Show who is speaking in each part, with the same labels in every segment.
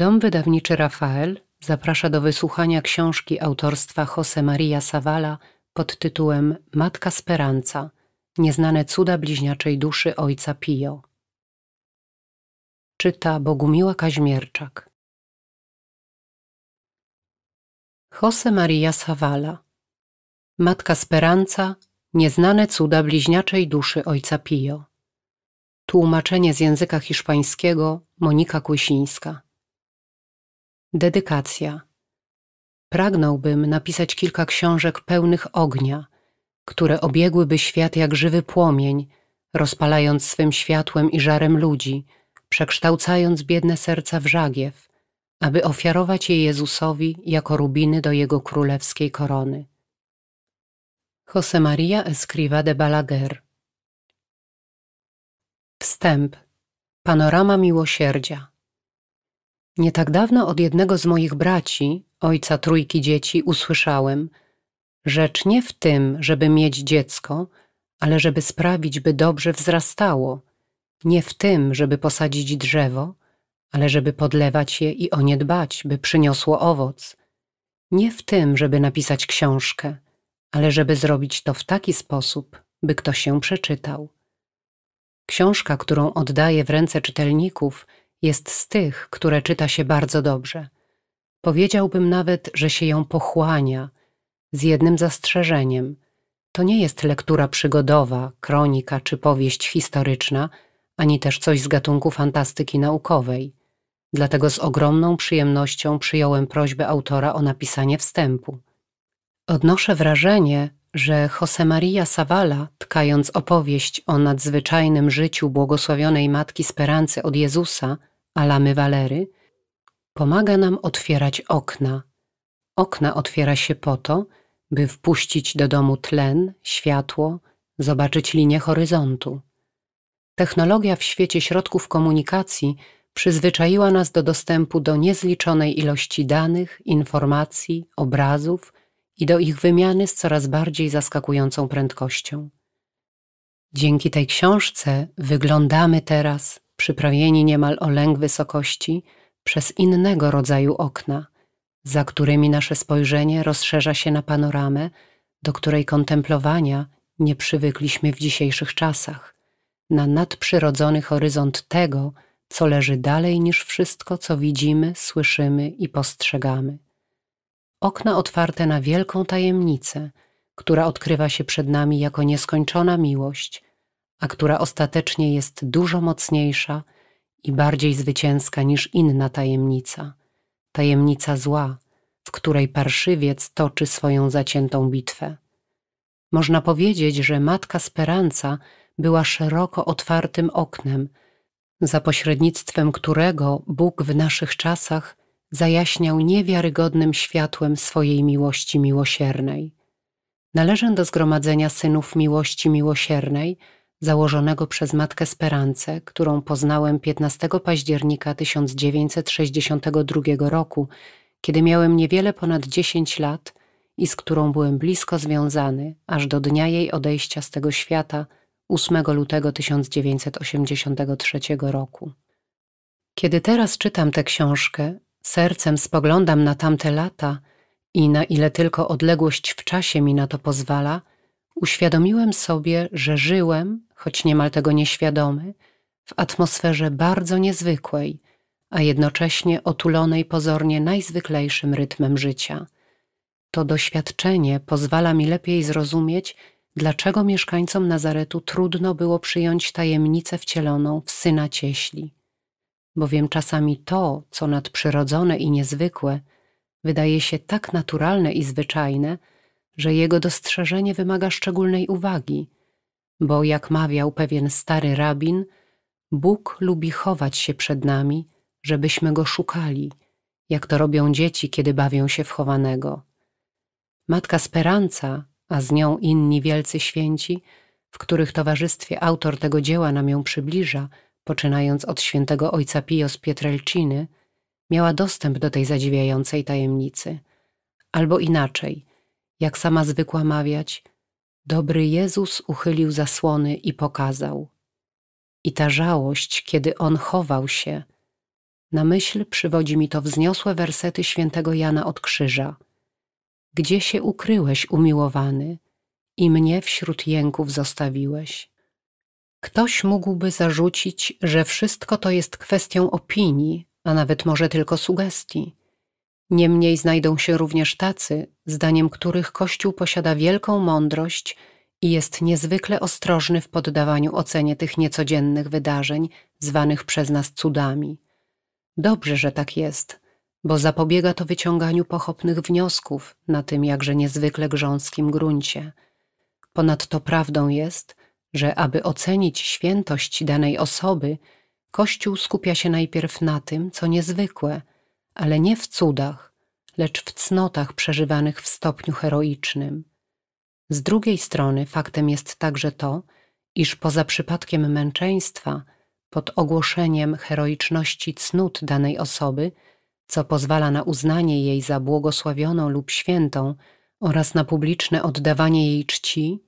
Speaker 1: Dom wydawniczy Rafael zaprasza do wysłuchania książki autorstwa Jose Maria Savala pod tytułem Matka Speranca Nieznane cuda bliźniaczej duszy ojca Pio. Czyta Bogumiła Kaźmierczak. Jose Maria Savala Matka Speranca Nieznane cuda bliźniaczej duszy ojca Pio. Tłumaczenie z języka hiszpańskiego Monika Kusińska. Dedykacja. Pragnąłbym napisać kilka książek pełnych ognia, które obiegłyby świat jak żywy płomień, rozpalając swym światłem i żarem ludzi, przekształcając biedne serca w żagiew, aby ofiarować je Jezusowi jako rubiny do jego królewskiej korony. Jose Maria Escriva de Balaguer Wstęp Panorama miłosierdzia nie tak dawno od jednego z moich braci, ojca trójki dzieci, usłyszałem: Rzecz nie w tym, żeby mieć dziecko, ale żeby sprawić, by dobrze wzrastało. Nie w tym, żeby posadzić drzewo, ale żeby podlewać je i o nie dbać, by przyniosło owoc. Nie w tym, żeby napisać książkę, ale żeby zrobić to w taki sposób, by ktoś się przeczytał. Książka, którą oddaję w ręce czytelników – jest z tych, które czyta się bardzo dobrze. Powiedziałbym nawet, że się ją pochłania, z jednym zastrzeżeniem. To nie jest lektura przygodowa, kronika czy powieść historyczna, ani też coś z gatunku fantastyki naukowej. Dlatego z ogromną przyjemnością przyjąłem prośbę autora o napisanie wstępu. Odnoszę wrażenie, że Jose Maria Savala, tkając opowieść o nadzwyczajnym życiu błogosławionej Matki Sperancy od Jezusa, Alamy Walery, pomaga nam otwierać okna. Okna otwiera się po to, by wpuścić do domu tlen, światło, zobaczyć linię horyzontu. Technologia w świecie środków komunikacji przyzwyczaiła nas do dostępu do niezliczonej ilości danych, informacji, obrazów i do ich wymiany z coraz bardziej zaskakującą prędkością. Dzięki tej książce wyglądamy teraz przyprawieni niemal o lęk wysokości przez innego rodzaju okna, za którymi nasze spojrzenie rozszerza się na panoramę, do której kontemplowania nie przywykliśmy w dzisiejszych czasach, na nadprzyrodzony horyzont tego, co leży dalej niż wszystko, co widzimy, słyszymy i postrzegamy. Okna otwarte na wielką tajemnicę, która odkrywa się przed nami jako nieskończona miłość, a która ostatecznie jest dużo mocniejsza i bardziej zwycięska niż inna tajemnica, tajemnica zła, w której parszywiec toczy swoją zaciętą bitwę. Można powiedzieć, że matka Speranca była szeroko otwartym oknem, za pośrednictwem którego Bóg w naszych czasach zajaśniał niewiarygodnym światłem swojej miłości miłosiernej. Należę do zgromadzenia synów miłości miłosiernej – założonego przez matkę Sperance, którą poznałem 15 października 1962 roku, kiedy miałem niewiele ponad 10 lat i z którą byłem blisko związany aż do dnia jej odejścia z tego świata 8 lutego 1983 roku. Kiedy teraz czytam tę książkę, sercem spoglądam na tamte lata i na ile tylko odległość w czasie mi na to pozwala, uświadomiłem sobie, że żyłem choć niemal tego nieświadomy, w atmosferze bardzo niezwykłej, a jednocześnie otulonej pozornie najzwyklejszym rytmem życia. To doświadczenie pozwala mi lepiej zrozumieć, dlaczego mieszkańcom Nazaretu trudno było przyjąć tajemnicę wcieloną w syna cieśli. Bowiem czasami to, co nadprzyrodzone i niezwykłe, wydaje się tak naturalne i zwyczajne, że jego dostrzeżenie wymaga szczególnej uwagi – bo jak mawiał pewien stary rabin, Bóg lubi chować się przed nami, żebyśmy go szukali, jak to robią dzieci, kiedy bawią się w chowanego. Matka Speranca, a z nią inni wielcy święci, w których towarzystwie autor tego dzieła nam ją przybliża, poczynając od świętego ojca Pio z Pietrelciny, miała dostęp do tej zadziwiającej tajemnicy. Albo inaczej, jak sama zwykła mawiać – Dobry Jezus uchylił zasłony i pokazał. I ta żałość, kiedy On chował się, na myśl przywodzi mi to wzniosłe wersety świętego Jana od krzyża. Gdzie się ukryłeś, umiłowany, i mnie wśród jęków zostawiłeś? Ktoś mógłby zarzucić, że wszystko to jest kwestią opinii, a nawet może tylko sugestii. Niemniej znajdą się również tacy, zdaniem których Kościół posiada wielką mądrość i jest niezwykle ostrożny w poddawaniu ocenie tych niecodziennych wydarzeń, zwanych przez nas cudami. Dobrze, że tak jest, bo zapobiega to wyciąganiu pochopnych wniosków na tym jakże niezwykle grząskim gruncie. Ponadto prawdą jest, że aby ocenić świętość danej osoby, Kościół skupia się najpierw na tym, co niezwykłe – ale nie w cudach, lecz w cnotach przeżywanych w stopniu heroicznym. Z drugiej strony faktem jest także to, iż poza przypadkiem męczeństwa, pod ogłoszeniem heroiczności cnót danej osoby, co pozwala na uznanie jej za błogosławioną lub świętą oraz na publiczne oddawanie jej czci,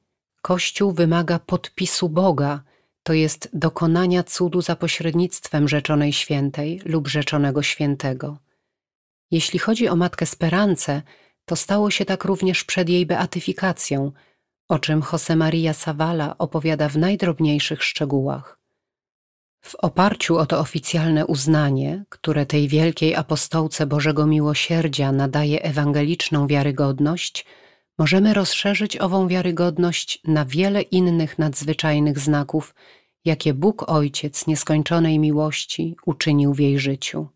Speaker 1: Kościół wymaga podpisu Boga, to jest dokonania cudu za pośrednictwem rzeczonej świętej lub rzeczonego świętego. Jeśli chodzi o matkę Sperance, to stało się tak również przed jej beatyfikacją, o czym Jose Maria Savala opowiada w najdrobniejszych szczegółach. W oparciu o to oficjalne uznanie, które tej wielkiej apostołce Bożego Miłosierdzia nadaje ewangeliczną wiarygodność, możemy rozszerzyć ową wiarygodność na wiele innych nadzwyczajnych znaków, jakie Bóg Ojciec nieskończonej miłości uczynił w jej życiu.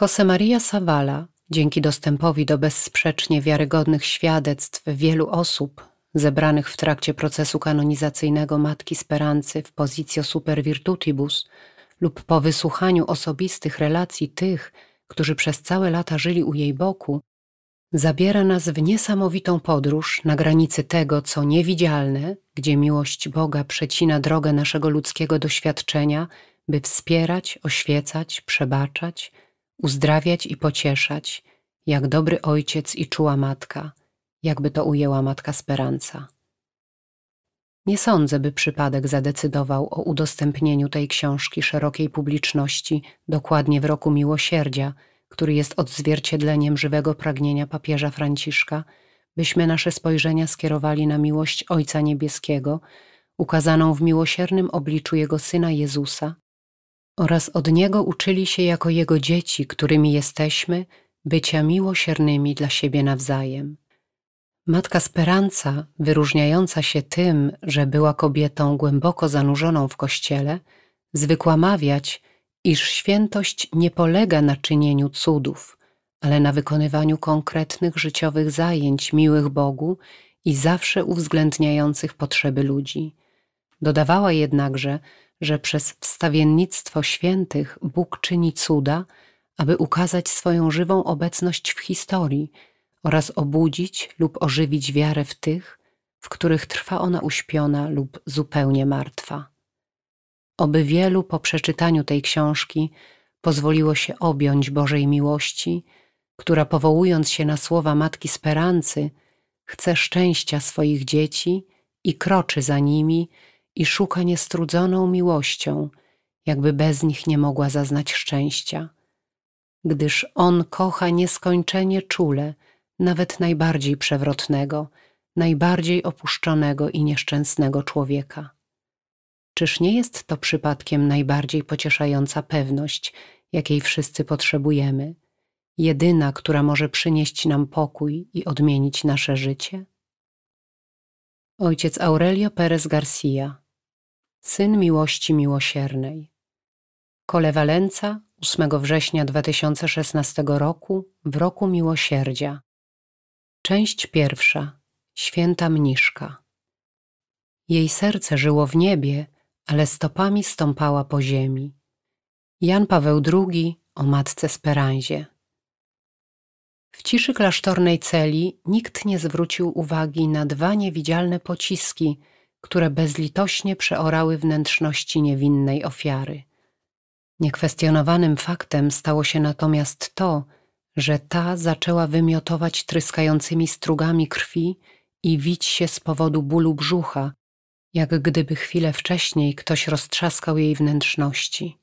Speaker 1: Jose Maria Savala, dzięki dostępowi do bezsprzecznie wiarygodnych świadectw wielu osób zebranych w trakcie procesu kanonizacyjnego Matki Sperancy w pozycjo super virtutibus lub po wysłuchaniu osobistych relacji tych, którzy przez całe lata żyli u jej boku, zabiera nas w niesamowitą podróż na granicy tego, co niewidzialne, gdzie miłość Boga przecina drogę naszego ludzkiego doświadczenia, by wspierać, oświecać, przebaczać – uzdrawiać i pocieszać, jak dobry ojciec i czuła matka, jakby to ujęła matka Speranca. Nie sądzę, by przypadek zadecydował o udostępnieniu tej książki szerokiej publiczności dokładnie w roku miłosierdzia, który jest odzwierciedleniem żywego pragnienia papieża Franciszka, byśmy nasze spojrzenia skierowali na miłość Ojca Niebieskiego, ukazaną w miłosiernym obliczu Jego Syna Jezusa, oraz od Niego uczyli się jako Jego dzieci, którymi jesteśmy, bycia miłosiernymi dla siebie nawzajem. Matka Speranca, wyróżniająca się tym, że była kobietą głęboko zanurzoną w Kościele, zwykła mawiać, iż świętość nie polega na czynieniu cudów, ale na wykonywaniu konkretnych życiowych zajęć miłych Bogu i zawsze uwzględniających potrzeby ludzi. Dodawała jednakże, że przez wstawiennictwo świętych Bóg czyni cuda, aby ukazać swoją żywą obecność w historii oraz obudzić lub ożywić wiarę w tych, w których trwa ona uśpiona lub zupełnie martwa. Oby wielu po przeczytaniu tej książki pozwoliło się objąć Bożej miłości, która powołując się na słowa matki Sperancy, chce szczęścia swoich dzieci i kroczy za nimi, i szuka niestrudzoną miłością, jakby bez nich nie mogła zaznać szczęścia. Gdyż on kocha nieskończenie czule, nawet najbardziej przewrotnego, najbardziej opuszczonego i nieszczęsnego człowieka. Czyż nie jest to przypadkiem najbardziej pocieszająca pewność, jakiej wszyscy potrzebujemy, jedyna, która może przynieść nam pokój i odmienić nasze życie? Ojciec Aurelio Pérez Garcia Syn Miłości Miłosiernej. Kolewalenca 8 września 2016 roku w roku Miłosierdzia. Część pierwsza. Święta Mniszka. Jej serce żyło w niebie, ale stopami stąpała po ziemi. Jan Paweł II o matce Speranzie. W ciszy klasztornej celi nikt nie zwrócił uwagi na dwa niewidzialne pociski – które bezlitośnie przeorały wnętrzności niewinnej ofiary. Niekwestionowanym faktem stało się natomiast to, że ta zaczęła wymiotować tryskającymi strugami krwi i wić się z powodu bólu brzucha, jak gdyby chwilę wcześniej ktoś roztrzaskał jej wnętrzności.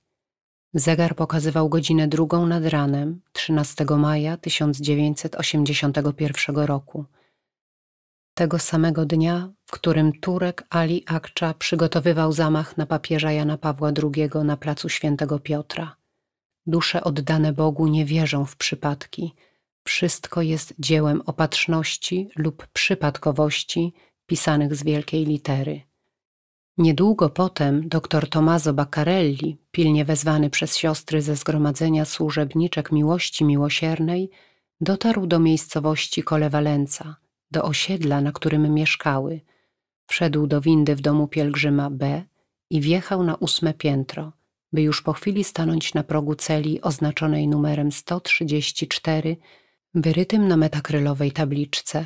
Speaker 1: Zegar pokazywał godzinę drugą nad ranem 13 maja 1981 roku – tego samego dnia, w którym Turek Ali Akcza przygotowywał zamach na papieża Jana Pawła II na placu Świętego Piotra. Dusze oddane Bogu nie wierzą w przypadki. Wszystko jest dziełem opatrzności lub przypadkowości pisanych z wielkiej litery. Niedługo potem dr Tomaso Baccarelli, pilnie wezwany przez siostry ze Zgromadzenia Służebniczek Miłości Miłosiernej, dotarł do miejscowości Kolewalenca – do osiedla, na którym mieszkały. Wszedł do windy w domu pielgrzyma B i wjechał na ósme piętro, by już po chwili stanąć na progu celi oznaczonej numerem 134, wyrytym na metakrylowej tabliczce.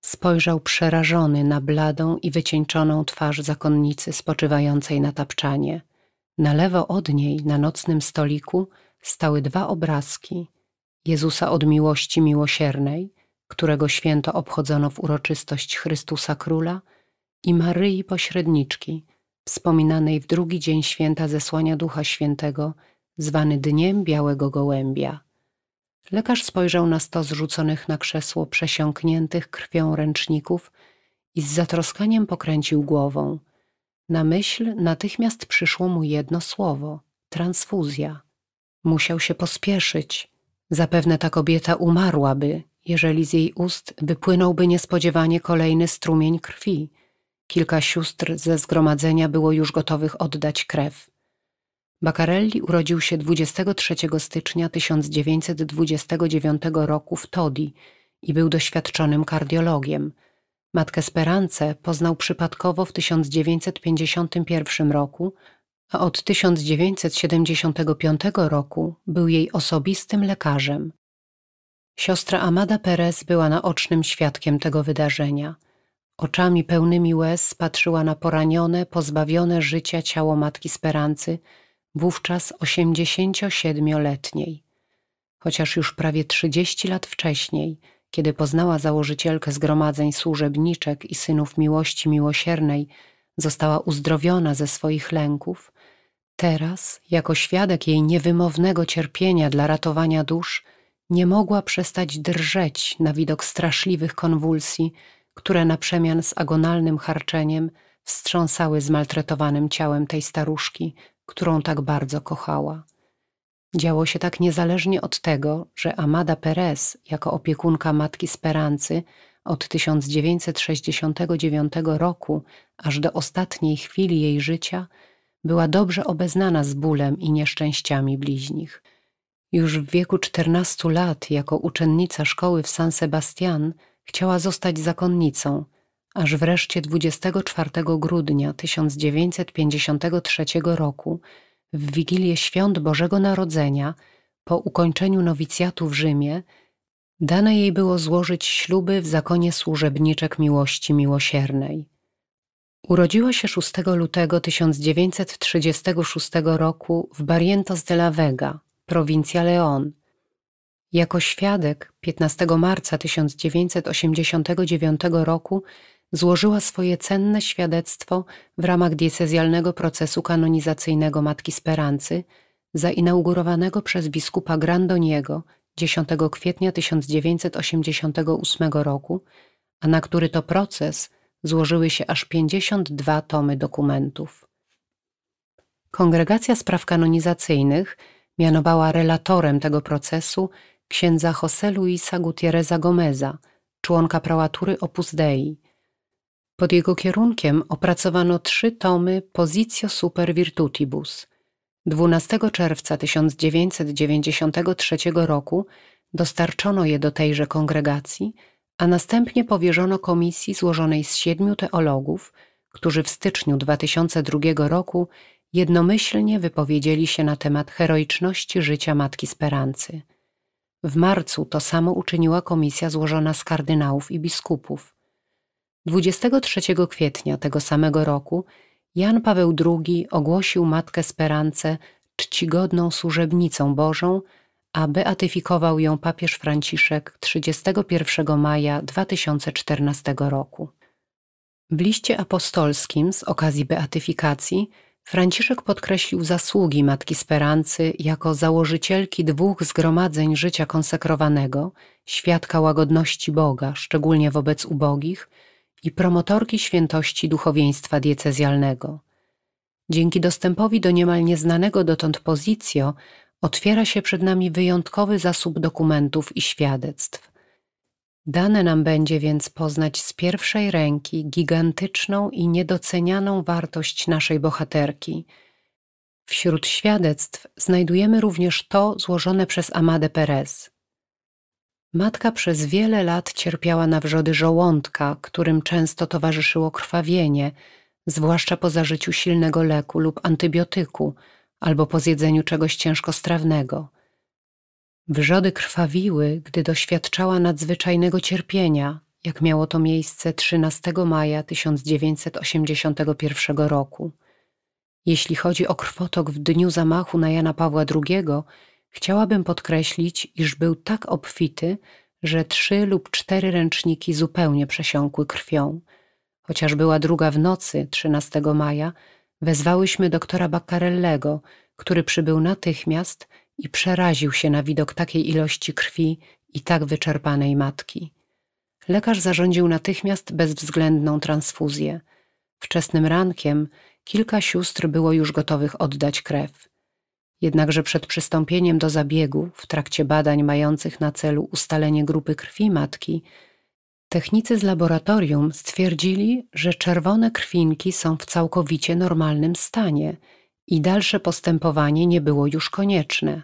Speaker 1: Spojrzał przerażony na bladą i wycieńczoną twarz zakonnicy spoczywającej na tapczanie. Na lewo od niej, na nocnym stoliku, stały dwa obrazki: Jezusa od miłości miłosiernej którego święto obchodzono w uroczystość Chrystusa Króla i Maryi Pośredniczki, wspominanej w drugi dzień święta zesłania Ducha Świętego, zwany Dniem Białego Gołębia. Lekarz spojrzał na sto zrzuconych na krzesło przesiąkniętych krwią ręczników i z zatroskaniem pokręcił głową. Na myśl natychmiast przyszło mu jedno słowo – transfuzja. Musiał się pospieszyć. Zapewne ta kobieta umarłaby, jeżeli z jej ust wypłynąłby niespodziewanie kolejny strumień krwi. Kilka sióstr ze zgromadzenia było już gotowych oddać krew. Bacarelli urodził się 23 stycznia 1929 roku w Todi i był doświadczonym kardiologiem. Matkę Sperance poznał przypadkowo w 1951 roku, a od 1975 roku był jej osobistym lekarzem. Siostra Amada Perez była naocznym świadkiem tego wydarzenia. Oczami pełnymi łez patrzyła na poranione, pozbawione życia ciało matki Sperancy, wówczas 87-letniej. Chociaż już prawie 30 lat wcześniej, kiedy poznała założycielkę zgromadzeń służebniczek i synów miłości miłosiernej, została uzdrowiona ze swoich lęków, teraz, jako świadek jej niewymownego cierpienia dla ratowania dusz, nie mogła przestać drżeć na widok straszliwych konwulsji, które na przemian z agonalnym harczeniem wstrząsały zmaltretowanym ciałem tej staruszki, którą tak bardzo kochała. Działo się tak niezależnie od tego, że Amada Perez, jako opiekunka matki Sperancy, od 1969 roku aż do ostatniej chwili jej życia, była dobrze obeznana z bólem i nieszczęściami bliźnich – już w wieku czternastu lat, jako uczennica szkoły w San Sebastian, chciała zostać zakonnicą, aż wreszcie 24 grudnia 1953 roku, w Wigilię Świąt Bożego Narodzenia, po ukończeniu nowicjatu w Rzymie, dane jej było złożyć śluby w zakonie służebniczek miłości miłosiernej. Urodziła się 6 lutego 1936 roku w Barrientos de la Vega – prowincja Leon. Jako świadek 15 marca 1989 roku złożyła swoje cenne świadectwo w ramach diecezjalnego procesu kanonizacyjnego Matki Sperancy, zainaugurowanego przez biskupa Grandoniego 10 kwietnia 1988 roku, a na który to proces złożyły się aż 52 tomy dokumentów. Kongregacja Spraw Kanonizacyjnych – mianowała relatorem tego procesu księdza José Luisa Gutierreza Gomeza, członka prałatury Opus Dei. Pod jego kierunkiem opracowano trzy tomy Positio Super Virtutibus. 12 czerwca 1993 roku dostarczono je do tejże kongregacji, a następnie powierzono komisji złożonej z siedmiu teologów, którzy w styczniu 2002 roku jednomyślnie wypowiedzieli się na temat heroiczności życia matki Sperancy. W marcu to samo uczyniła komisja złożona z kardynałów i biskupów. 23 kwietnia tego samego roku Jan Paweł II ogłosił matkę Sperance czcigodną służebnicą Bożą, a beatyfikował ją papież Franciszek 31 maja 2014 roku. W liście apostolskim z okazji beatyfikacji Franciszek podkreślił zasługi matki Sperancy jako założycielki dwóch zgromadzeń życia konsekrowanego, świadka łagodności Boga, szczególnie wobec ubogich, i promotorki świętości duchowieństwa diecezjalnego. Dzięki dostępowi do niemal nieznanego dotąd pozicjo otwiera się przed nami wyjątkowy zasób dokumentów i świadectw. Dane nam będzie więc poznać z pierwszej ręki gigantyczną i niedocenianą wartość naszej bohaterki. Wśród świadectw znajdujemy również to złożone przez Amade Perez. Matka przez wiele lat cierpiała na wrzody żołądka, którym często towarzyszyło krwawienie, zwłaszcza po zażyciu silnego leku lub antybiotyku albo po zjedzeniu czegoś ciężkostrawnego. Wrzody krwawiły, gdy doświadczała nadzwyczajnego cierpienia, jak miało to miejsce 13 maja 1981 roku. Jeśli chodzi o krwotok w dniu zamachu na Jana Pawła II, chciałabym podkreślić, iż był tak obfity, że trzy lub cztery ręczniki zupełnie przesiąkły krwią. Chociaż była druga w nocy 13 maja, wezwałyśmy doktora Baccarellego, który przybył natychmiast – i przeraził się na widok takiej ilości krwi i tak wyczerpanej matki. Lekarz zarządził natychmiast bezwzględną transfuzję. Wczesnym rankiem kilka sióstr było już gotowych oddać krew. Jednakże przed przystąpieniem do zabiegu, w trakcie badań mających na celu ustalenie grupy krwi matki, technicy z laboratorium stwierdzili, że czerwone krwinki są w całkowicie normalnym stanie – i dalsze postępowanie nie było już konieczne.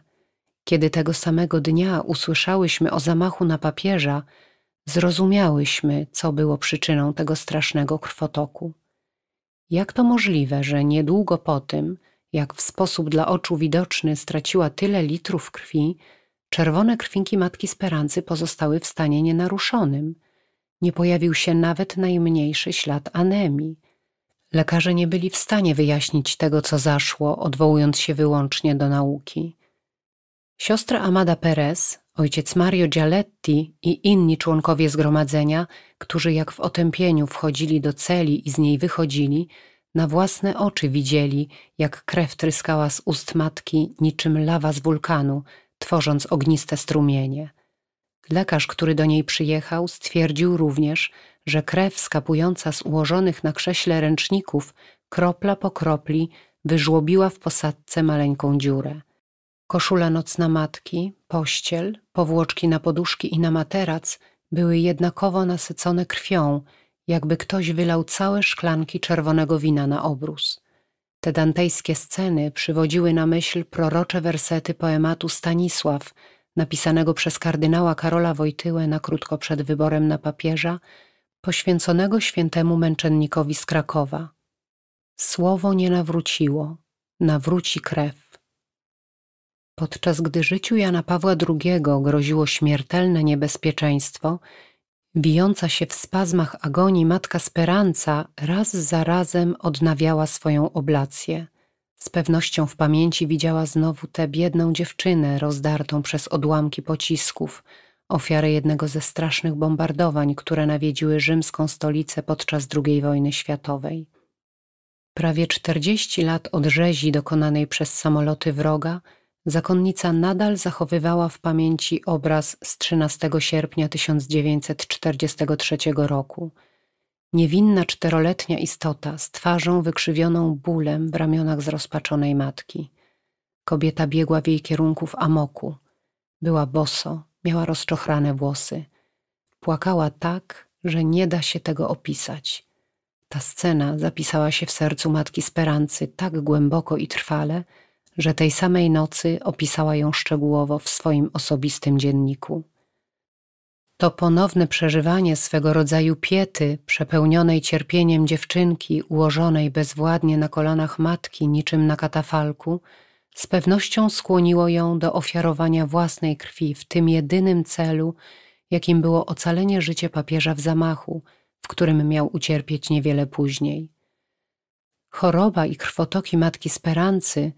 Speaker 1: Kiedy tego samego dnia usłyszałyśmy o zamachu na papieża, zrozumiałyśmy, co było przyczyną tego strasznego krwotoku. Jak to możliwe, że niedługo po tym, jak w sposób dla oczu widoczny straciła tyle litrów krwi, czerwone krwinki matki Sperancy pozostały w stanie nienaruszonym? Nie pojawił się nawet najmniejszy ślad anemii – Lekarze nie byli w stanie wyjaśnić tego, co zaszło, odwołując się wyłącznie do nauki. Siostra Amada Perez, ojciec Mario Gialetti i inni członkowie zgromadzenia, którzy jak w otępieniu wchodzili do celi i z niej wychodzili, na własne oczy widzieli, jak krew tryskała z ust matki niczym lawa z wulkanu, tworząc ogniste strumienie – Lekarz, który do niej przyjechał, stwierdził również, że krew skapująca z ułożonych na krześle ręczników, kropla po kropli, wyżłobiła w posadce maleńką dziurę. Koszula nocna matki, pościel, powłoczki na poduszki i na materac były jednakowo nasycone krwią, jakby ktoś wylał całe szklanki czerwonego wina na obrus. Te dantejskie sceny przywodziły na myśl prorocze wersety poematu Stanisław – napisanego przez kardynała Karola Wojtyłę na krótko przed wyborem na papieża, poświęconego świętemu męczennikowi z Krakowa. Słowo nie nawróciło, nawróci krew. Podczas gdy życiu Jana Pawła II groziło śmiertelne niebezpieczeństwo, bijąca się w spazmach agonii matka Speranca raz za razem odnawiała swoją oblację – z pewnością w pamięci widziała znowu tę biedną dziewczynę rozdartą przez odłamki pocisków, ofiarę jednego ze strasznych bombardowań, które nawiedziły rzymską stolicę podczas II wojny światowej. Prawie czterdzieści lat od rzezi dokonanej przez samoloty wroga, zakonnica nadal zachowywała w pamięci obraz z 13 sierpnia 1943 roku – Niewinna czteroletnia istota z twarzą wykrzywioną bólem w ramionach zrozpaczonej matki. Kobieta biegła w jej kierunku w amoku. Była boso, miała rozczochrane włosy. Płakała tak, że nie da się tego opisać. Ta scena zapisała się w sercu matki Sperancy tak głęboko i trwale, że tej samej nocy opisała ją szczegółowo w swoim osobistym dzienniku. To ponowne przeżywanie swego rodzaju piety, przepełnionej cierpieniem dziewczynki, ułożonej bezwładnie na kolanach matki, niczym na katafalku, z pewnością skłoniło ją do ofiarowania własnej krwi w tym jedynym celu, jakim było ocalenie życia papieża w zamachu, w którym miał ucierpieć niewiele później. Choroba i krwotoki matki Sperancy,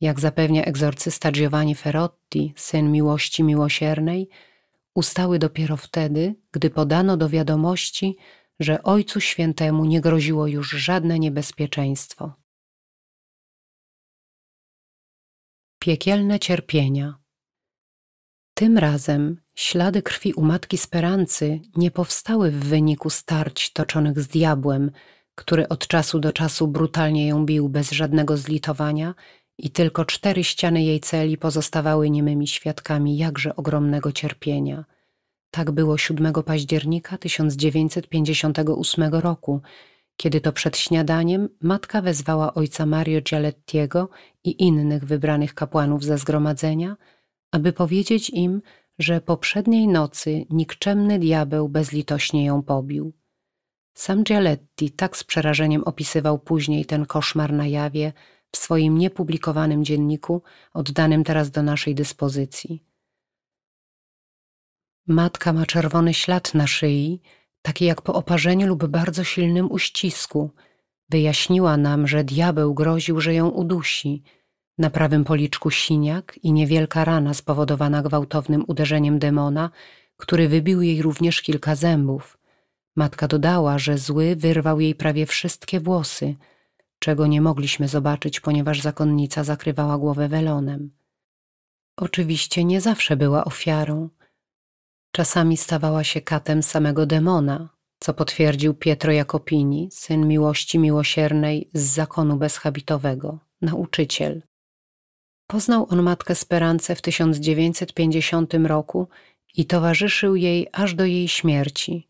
Speaker 1: jak zapewnia egzorcysta Giovanni Ferotti, syn miłości miłosiernej – ustały dopiero wtedy, gdy podano do wiadomości, że Ojcu Świętemu nie groziło już żadne niebezpieczeństwo. Piekielne cierpienia. Tym razem ślady krwi u matki Sperancy nie powstały w wyniku starć toczonych z diabłem, który od czasu do czasu brutalnie ją bił bez żadnego zlitowania i tylko cztery ściany jej celi pozostawały niemymi świadkami jakże ogromnego cierpienia. Tak było 7 października 1958 roku, kiedy to przed śniadaniem matka wezwała ojca Mario Gialettiego i innych wybranych kapłanów ze zgromadzenia, aby powiedzieć im, że poprzedniej nocy nikczemny diabeł bezlitośnie ją pobił. Sam Gialetti tak z przerażeniem opisywał później ten koszmar na jawie, w swoim niepublikowanym dzienniku, oddanym teraz do naszej dyspozycji. Matka ma czerwony ślad na szyi, taki jak po oparzeniu lub bardzo silnym uścisku. Wyjaśniła nam, że diabeł groził, że ją udusi. Na prawym policzku siniak i niewielka rana spowodowana gwałtownym uderzeniem demona, który wybił jej również kilka zębów. Matka dodała, że zły wyrwał jej prawie wszystkie włosy – czego nie mogliśmy zobaczyć, ponieważ zakonnica zakrywała głowę welonem. Oczywiście nie zawsze była ofiarą. Czasami stawała się katem samego demona, co potwierdził Pietro Jakopini, syn miłości miłosiernej z zakonu bezhabitowego, nauczyciel. Poznał on matkę Sperance w 1950 roku i towarzyszył jej aż do jej śmierci,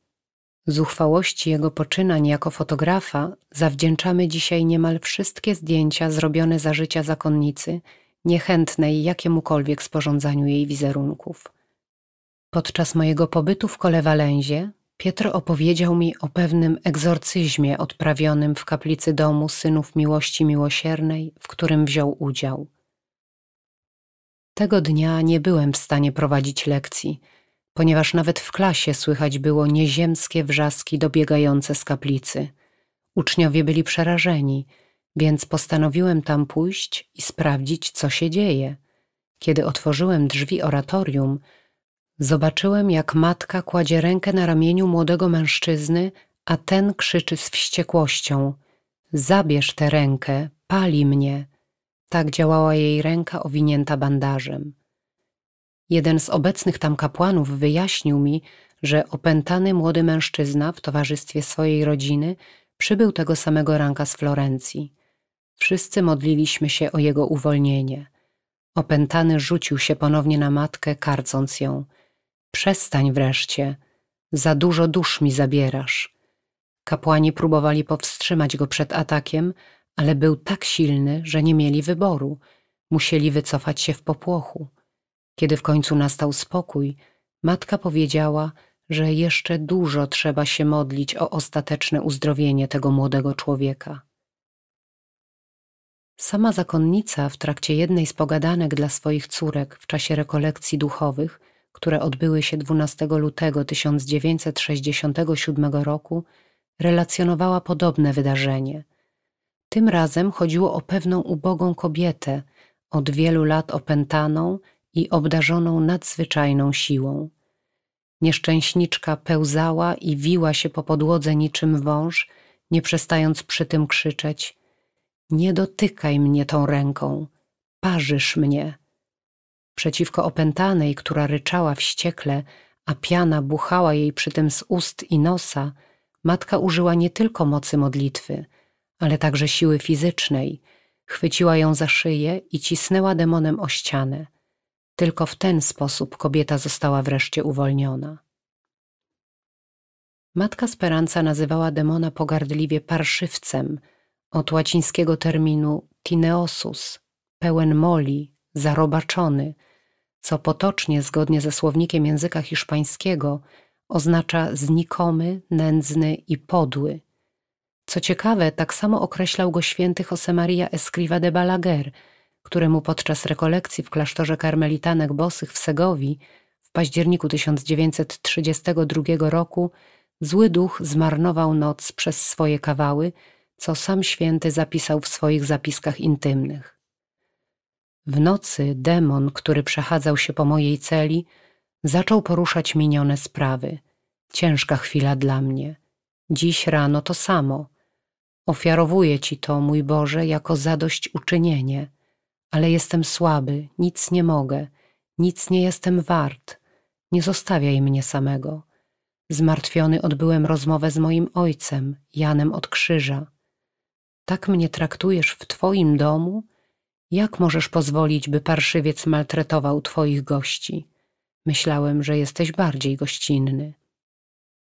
Speaker 1: Zuchwałości jego poczynań jako fotografa zawdzięczamy dzisiaj niemal wszystkie zdjęcia zrobione za życia zakonnicy, niechętnej jakiemukolwiek sporządzaniu jej wizerunków. Podczas mojego pobytu w Kolewalęzie Pietr opowiedział mi o pewnym egzorcyzmie odprawionym w kaplicy domu synów miłości miłosiernej, w którym wziął udział. Tego dnia nie byłem w stanie prowadzić lekcji – ponieważ nawet w klasie słychać było nieziemskie wrzaski dobiegające z kaplicy. Uczniowie byli przerażeni, więc postanowiłem tam pójść i sprawdzić, co się dzieje. Kiedy otworzyłem drzwi oratorium, zobaczyłem, jak matka kładzie rękę na ramieniu młodego mężczyzny, a ten krzyczy z wściekłością: Zabierz tę rękę, pali mnie! Tak działała jej ręka owinięta bandażem. Jeden z obecnych tam kapłanów wyjaśnił mi, że opętany młody mężczyzna w towarzystwie swojej rodziny przybył tego samego ranka z Florencji. Wszyscy modliliśmy się o jego uwolnienie. Opętany rzucił się ponownie na matkę, karcąc ją. Przestań wreszcie, za dużo dusz mi zabierasz. Kapłani próbowali powstrzymać go przed atakiem, ale był tak silny, że nie mieli wyboru. Musieli wycofać się w popłochu. Kiedy w końcu nastał spokój, matka powiedziała, że jeszcze dużo trzeba się modlić o ostateczne uzdrowienie tego młodego człowieka. Sama zakonnica w trakcie jednej z pogadanek dla swoich córek w czasie rekolekcji duchowych, które odbyły się 12 lutego 1967 roku, relacjonowała podobne wydarzenie. Tym razem chodziło o pewną ubogą kobietę, od wielu lat opętaną i obdarzoną nadzwyczajną siłą. Nieszczęśniczka pełzała i wiła się po podłodze niczym wąż, nie przestając przy tym krzyczeć: Nie dotykaj mnie tą ręką, parzysz mnie. Przeciwko opętanej, która ryczała wściekle, a piana buchała jej przy tym z ust i nosa, matka użyła nie tylko mocy modlitwy, ale także siły fizycznej. Chwyciła ją za szyję i cisnęła demonem o ścianę. Tylko w ten sposób kobieta została wreszcie uwolniona. Matka Speranza nazywała demona pogardliwie parszywcem, od łacińskiego terminu tineosus, pełen moli, zarobaczony, co potocznie, zgodnie ze słownikiem języka hiszpańskiego, oznacza znikomy, nędzny i podły. Co ciekawe, tak samo określał go święty Josemaria Escriva de Balaguer – któremu podczas rekolekcji w klasztorze karmelitanek bosych w Segowi w październiku 1932 roku zły duch zmarnował noc przez swoje kawały, co sam święty zapisał w swoich zapiskach intymnych. W nocy demon, który przechadzał się po mojej celi, zaczął poruszać minione sprawy. Ciężka chwila dla mnie. Dziś rano to samo. Ofiarowuję Ci to, mój Boże, jako zadośćuczynienie ale jestem słaby, nic nie mogę, nic nie jestem wart. Nie zostawiaj mnie samego. Zmartwiony odbyłem rozmowę z moim ojcem, Janem od Krzyża. Tak mnie traktujesz w twoim domu? Jak możesz pozwolić, by parszywiec maltretował twoich gości? Myślałem, że jesteś bardziej gościnny.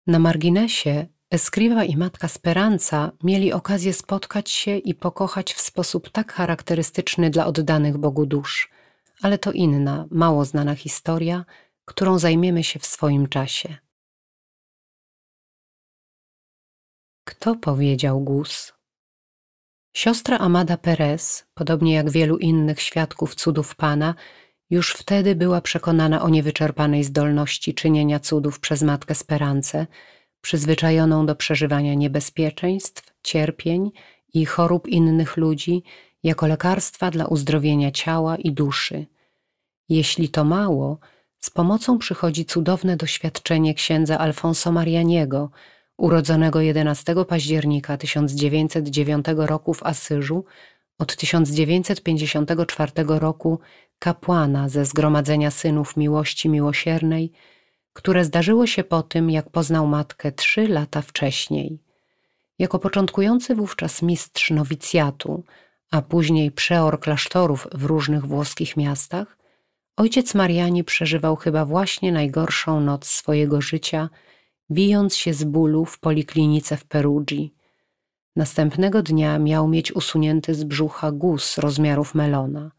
Speaker 1: Na marginesie Escriva i matka Speranza mieli okazję spotkać się i pokochać w sposób tak charakterystyczny dla oddanych Bogu dusz, ale to inna, mało znana historia, którą zajmiemy się w swoim czasie. Kto powiedział Gus? Siostra Amada Perez, podobnie jak wielu innych świadków cudów Pana, już wtedy była przekonana o niewyczerpanej zdolności czynienia cudów przez matkę Sperance – przyzwyczajoną do przeżywania niebezpieczeństw, cierpień i chorób innych ludzi jako lekarstwa dla uzdrowienia ciała i duszy. Jeśli to mało, z pomocą przychodzi cudowne doświadczenie księdza Alfonso Marianiego, urodzonego 11 października 1909 roku w Asyżu, od 1954 roku kapłana ze Zgromadzenia Synów Miłości Miłosiernej, które zdarzyło się po tym, jak poznał matkę trzy lata wcześniej. Jako początkujący wówczas mistrz nowicjatu, a później przeor klasztorów w różnych włoskich miastach, ojciec Mariani przeżywał chyba właśnie najgorszą noc swojego życia, bijąc się z bólu w poliklinice w Perugii. Następnego dnia miał mieć usunięty z brzucha guz rozmiarów melona –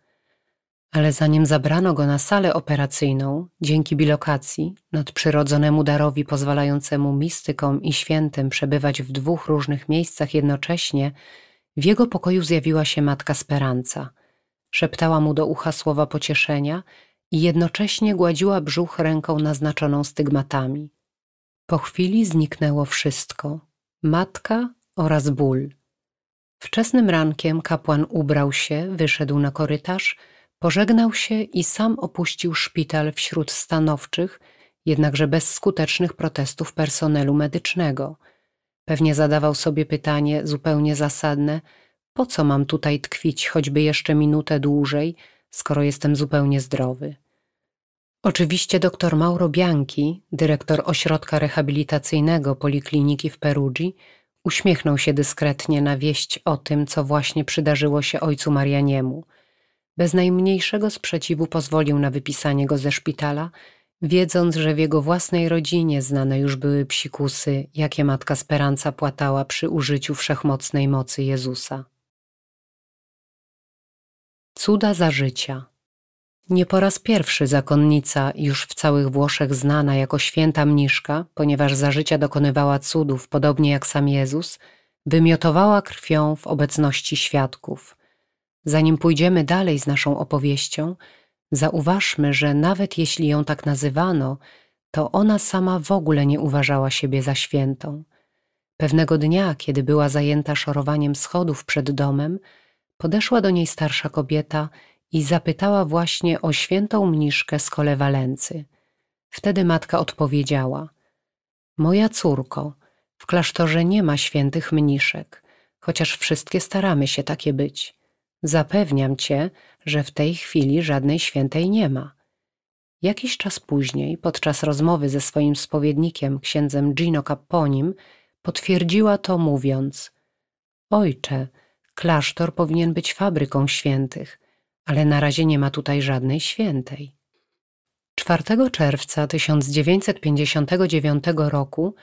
Speaker 1: ale zanim zabrano go na salę operacyjną, dzięki bilokacji, nadprzyrodzonemu darowi pozwalającemu mistykom i świętym przebywać w dwóch różnych miejscach jednocześnie, w jego pokoju zjawiła się matka Speranca. Szeptała mu do ucha słowa pocieszenia i jednocześnie gładziła brzuch ręką naznaczoną stygmatami. Po chwili zniknęło wszystko: matka oraz ból. Wczesnym rankiem kapłan ubrał się, wyszedł na korytarz – Pożegnał się i sam opuścił szpital wśród stanowczych, jednakże bezskutecznych protestów personelu medycznego. Pewnie zadawał sobie pytanie zupełnie zasadne: po co mam tutaj tkwić choćby jeszcze minutę dłużej, skoro jestem zupełnie zdrowy? Oczywiście dr Mauro Bianchi, dyrektor ośrodka rehabilitacyjnego Polikliniki w Perugii, uśmiechnął się dyskretnie na wieść o tym, co właśnie przydarzyło się ojcu Marianiemu – bez najmniejszego sprzeciwu pozwolił na wypisanie go ze szpitala, wiedząc, że w jego własnej rodzinie znane już były psikusy, jakie matka Speranca płatała przy użyciu wszechmocnej mocy Jezusa. Cuda za życia. Nie po raz pierwszy zakonnica, już w całych Włoszech znana jako święta mniszka, ponieważ za życia dokonywała cudów, podobnie jak sam Jezus, wymiotowała krwią w obecności świadków – Zanim pójdziemy dalej z naszą opowieścią, zauważmy, że nawet jeśli ją tak nazywano, to ona sama w ogóle nie uważała siebie za świętą. Pewnego dnia, kiedy była zajęta szorowaniem schodów przed domem, podeszła do niej starsza kobieta i zapytała właśnie o świętą mniszkę z kole Walency. Wtedy matka odpowiedziała: Moja córko, w klasztorze nie ma świętych mniszek, chociaż wszystkie staramy się takie być. Zapewniam cię, że w tej chwili żadnej świętej nie ma. Jakiś czas później, podczas rozmowy ze swoim spowiednikiem, księdzem Gino Capponim, potwierdziła to mówiąc: Ojcze, klasztor powinien być fabryką świętych, ale na razie nie ma tutaj żadnej świętej. 4 czerwca 1959 roku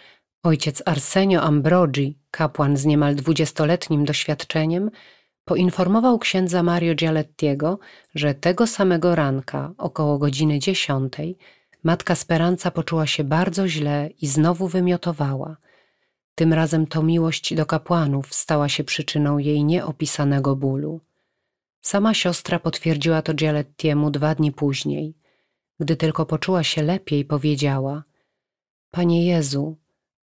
Speaker 1: ojciec Arsenio Ambrogi, kapłan z niemal dwudziestoletnim doświadczeniem, poinformował księdza Mario Gialettiego, że tego samego ranka, około godziny dziesiątej, matka Speranza poczuła się bardzo źle i znowu wymiotowała. Tym razem to miłość do kapłanów stała się przyczyną jej nieopisanego bólu. Sama siostra potwierdziła to Gialettiemu dwa dni później. Gdy tylko poczuła się lepiej, powiedziała: Panie Jezu,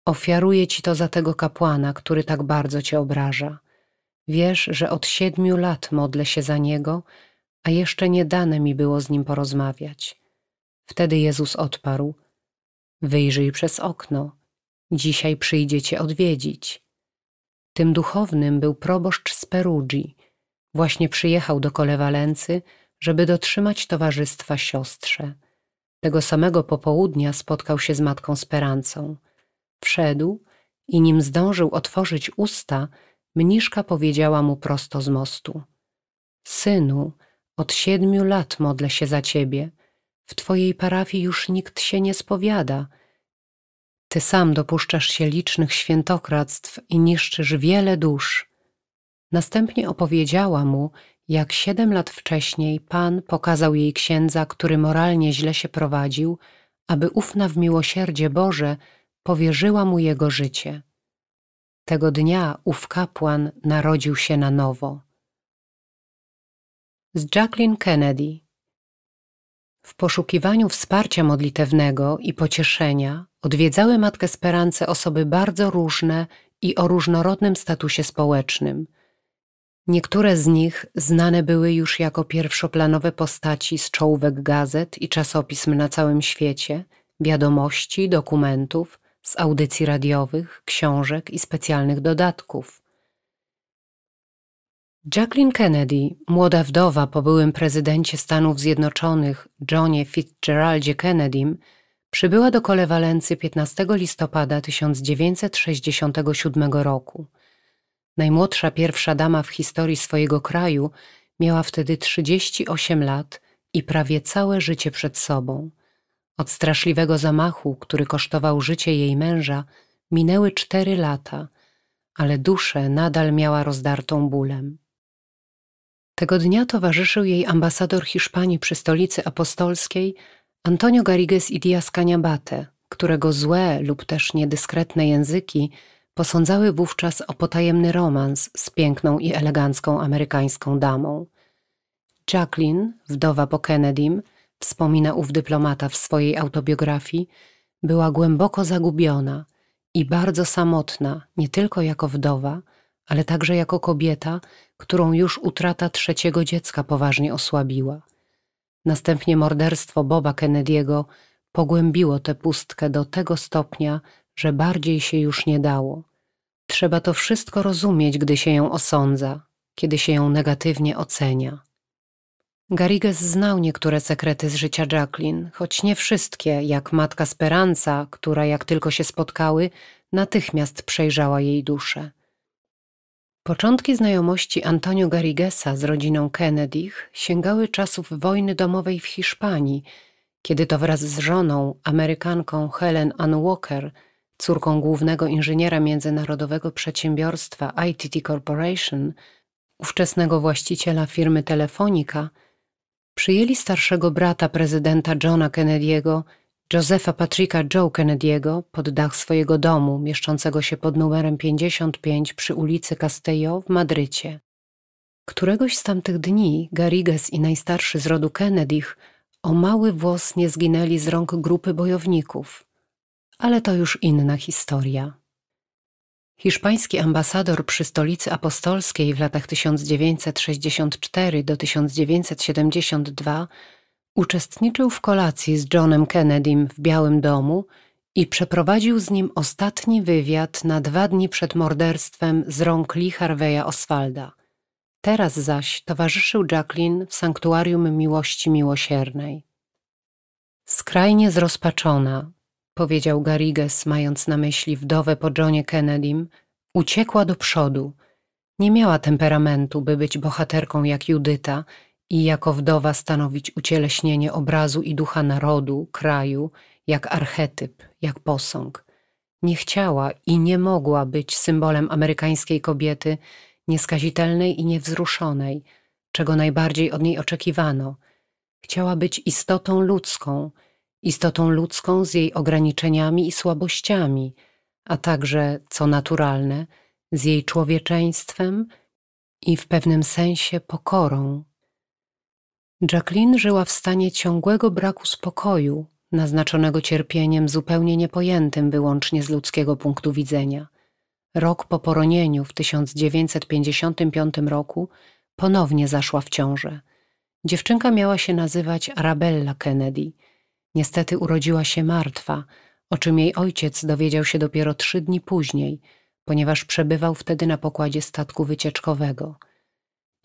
Speaker 1: ofiaruję Ci to za tego kapłana, który tak bardzo Cię obraża. Wiesz, że od siedmiu lat modlę się za niego, a jeszcze nie dane mi było z nim porozmawiać. Wtedy Jezus odparł: Wyjrzyj przez okno, dzisiaj przyjdzie cię odwiedzić. Tym duchownym był proboszcz z Perugii. Właśnie przyjechał do Kolewalency, żeby dotrzymać towarzystwa siostrze. Tego samego popołudnia spotkał się z matką Sperancą. Wszedł i nim zdążył otworzyć usta, Mniszka powiedziała mu prosto z mostu: Synu, od siedmiu lat modlę się za ciebie. W twojej parafii już nikt się nie spowiada. Ty sam dopuszczasz się licznych świętokradztw i niszczysz wiele dusz. Następnie opowiedziała mu, jak siedem lat wcześniej Pan pokazał jej księdza, który moralnie źle się prowadził, aby ufna w miłosierdzie Boże powierzyła mu jego życie. Tego dnia ów kapłan narodził się na nowo. Z Jacqueline Kennedy W poszukiwaniu wsparcia modlitewnego i pocieszenia odwiedzały Matkę Sperance osoby bardzo różne i o różnorodnym statusie społecznym – Niektóre z nich znane były już jako pierwszoplanowe postaci z czołówek gazet i czasopism na całym świecie, wiadomości, dokumentów, z audycji radiowych, książek i specjalnych dodatków. Jacqueline Kennedy, młoda wdowa po byłym prezydencie Stanów Zjednoczonych Johnie Fitzgeraldzie Kennedy, przybyła do Kolewalency 15 listopada 1967 roku. Najmłodsza pierwsza dama w historii swojego kraju miała wtedy 38 lat i prawie całe życie przed sobą. Od straszliwego zamachu, który kosztował życie jej męża, minęły cztery lata, ale duszę nadal miała rozdartą bólem. Tego dnia towarzyszył jej ambasador Hiszpanii przy stolicy apostolskiej Antonio Garrigues i Diaz Caniabate, którego złe lub też niedyskretne języki posądzały wówczas o potajemny romans z piękną i elegancką amerykańską damą. Jacqueline, wdowa po Kennedym, wspomina ów dyplomata w swojej autobiografii, była głęboko zagubiona i bardzo samotna, nie tylko jako wdowa, ale także jako kobieta, którą już utrata trzeciego dziecka poważnie osłabiła. Następnie morderstwo Boba Kennedy'ego pogłębiło tę pustkę do tego stopnia, że bardziej się już nie dało. Trzeba to wszystko rozumieć, gdy się ją osądza, kiedy się ją negatywnie ocenia. Garrigues znał niektóre sekrety z życia Jacqueline, choć nie wszystkie, jak matka Speranza, która jak tylko się spotkały, natychmiast przejrzała jej duszę. Początki znajomości Antonio Garriguesa z rodziną Kennedy sięgały czasów wojny domowej w Hiszpanii, kiedy to wraz z żoną, Amerykanką Helen Ann Walker, córką głównego inżyniera międzynarodowego przedsiębiorstwa ITT Corporation, ówczesnego właściciela firmy Telefonica, przyjęli starszego brata prezydenta Johna Kennedy'ego, Josepha Patricka Joe Kennedy'ego, pod dach swojego domu, mieszczącego się pod numerem 55 przy ulicy Castello w Madrycie. Któregoś z tamtych dni Garrigues i najstarszy z rodu Kennedych o mały włos nie zginęli z rąk grupy bojowników. Ale to już inna historia. Hiszpański ambasador przy Stolicy Apostolskiej w latach 1964 do 1972 uczestniczył w kolacji z Johnem Kennedym w Białym Domu i przeprowadził z nim ostatni wywiad na dwa dni przed morderstwem z rąk Lee Harveya Oswalda. Teraz zaś towarzyszył Jacqueline w sanktuarium miłości miłosiernej. Skrajnie zrozpaczona, powiedział Garrigues, mając na myśli wdowę po Johnie Kennedym, uciekła do przodu. Nie miała temperamentu, by być bohaterką jak Judyta i jako wdowa stanowić ucieleśnienie obrazu i ducha narodu, kraju, jak archetyp, jak posąg. Nie chciała i nie mogła być symbolem amerykańskiej kobiety, nieskazitelnej i niewzruszonej, czego najbardziej od niej oczekiwano. Chciała być istotą ludzką – istotą ludzką z jej ograniczeniami i słabościami, a także, co naturalne, z jej człowieczeństwem i w pewnym sensie pokorą. Jacqueline żyła w stanie ciągłego braku spokoju, naznaczonego cierpieniem zupełnie niepojętym wyłącznie z ludzkiego punktu widzenia. Rok po poronieniu w 1955 roku ponownie zaszła w ciążę. Dziewczynka miała się nazywać Arabella Kennedy – Niestety urodziła się martwa, o czym jej ojciec dowiedział się dopiero trzy dni później, ponieważ przebywał wtedy na pokładzie statku wycieczkowego.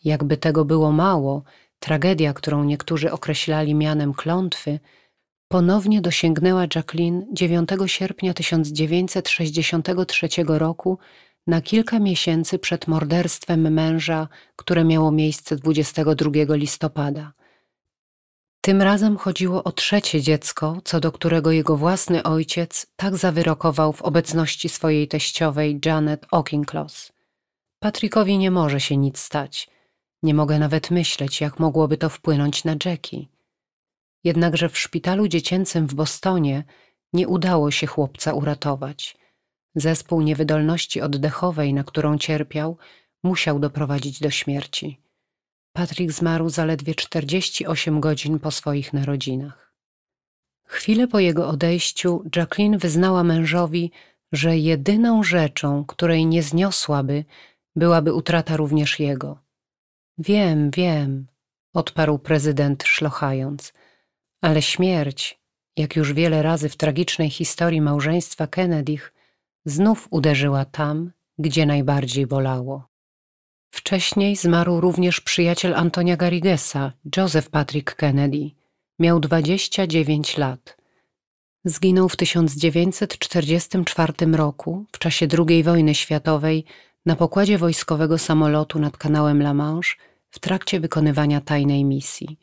Speaker 1: Jakby tego było mało, tragedia, którą niektórzy określali mianem klątwy, ponownie dosięgnęła Jacqueline 9 sierpnia 1963 roku na kilka miesięcy przed morderstwem męża, które miało miejsce 22 listopada. Tym razem chodziło o trzecie dziecko, co do którego jego własny ojciec tak zawyrokował w obecności swojej teściowej Janet Okinklos. Patrickowi nie może się nic stać. Nie mogę nawet myśleć, jak mogłoby to wpłynąć na Jackie. Jednakże w szpitalu dziecięcym w Bostonie nie udało się chłopca uratować. Zespół niewydolności oddechowej, na którą cierpiał, musiał doprowadzić do śmierci. Patrick zmarł zaledwie 48 godzin po swoich narodzinach. Chwilę po jego odejściu Jacqueline wyznała mężowi, że jedyną rzeczą, której nie zniosłaby, byłaby utrata również jego. Wiem, wiem, odparł prezydent szlochając, ale śmierć, jak już wiele razy w tragicznej historii małżeństwa Kennedych, znów uderzyła tam, gdzie najbardziej bolało. Wcześniej zmarł również przyjaciel Antonia Garrigesa, Joseph Patrick Kennedy. Miał 29 lat. Zginął w 1944 roku w czasie II wojny światowej na pokładzie wojskowego samolotu nad kanałem La Manche w trakcie wykonywania tajnej misji.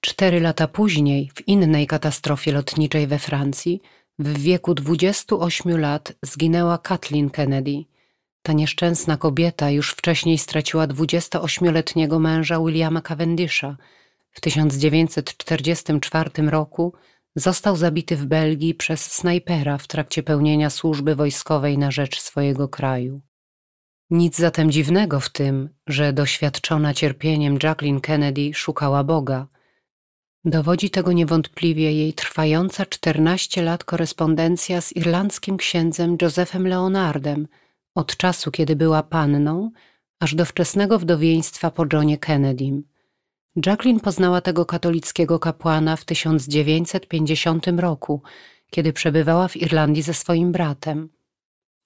Speaker 1: Cztery lata później, w innej katastrofie lotniczej we Francji, w wieku 28 lat zginęła Kathleen Kennedy, ta nieszczęsna kobieta już wcześniej straciła 28-letniego męża Williama Cavendisha. W 1944 roku został zabity w Belgii przez snajpera w trakcie pełnienia służby wojskowej na rzecz swojego kraju. Nic zatem dziwnego w tym, że doświadczona cierpieniem Jacqueline Kennedy szukała Boga. Dowodzi tego niewątpliwie jej trwająca 14 lat korespondencja z irlandzkim księdzem Josephem Leonardem – od czasu, kiedy była panną, aż do wczesnego wdowieństwa po Johnie Kennedym. Jacqueline poznała tego katolickiego kapłana w 1950 roku, kiedy przebywała w Irlandii ze swoim bratem.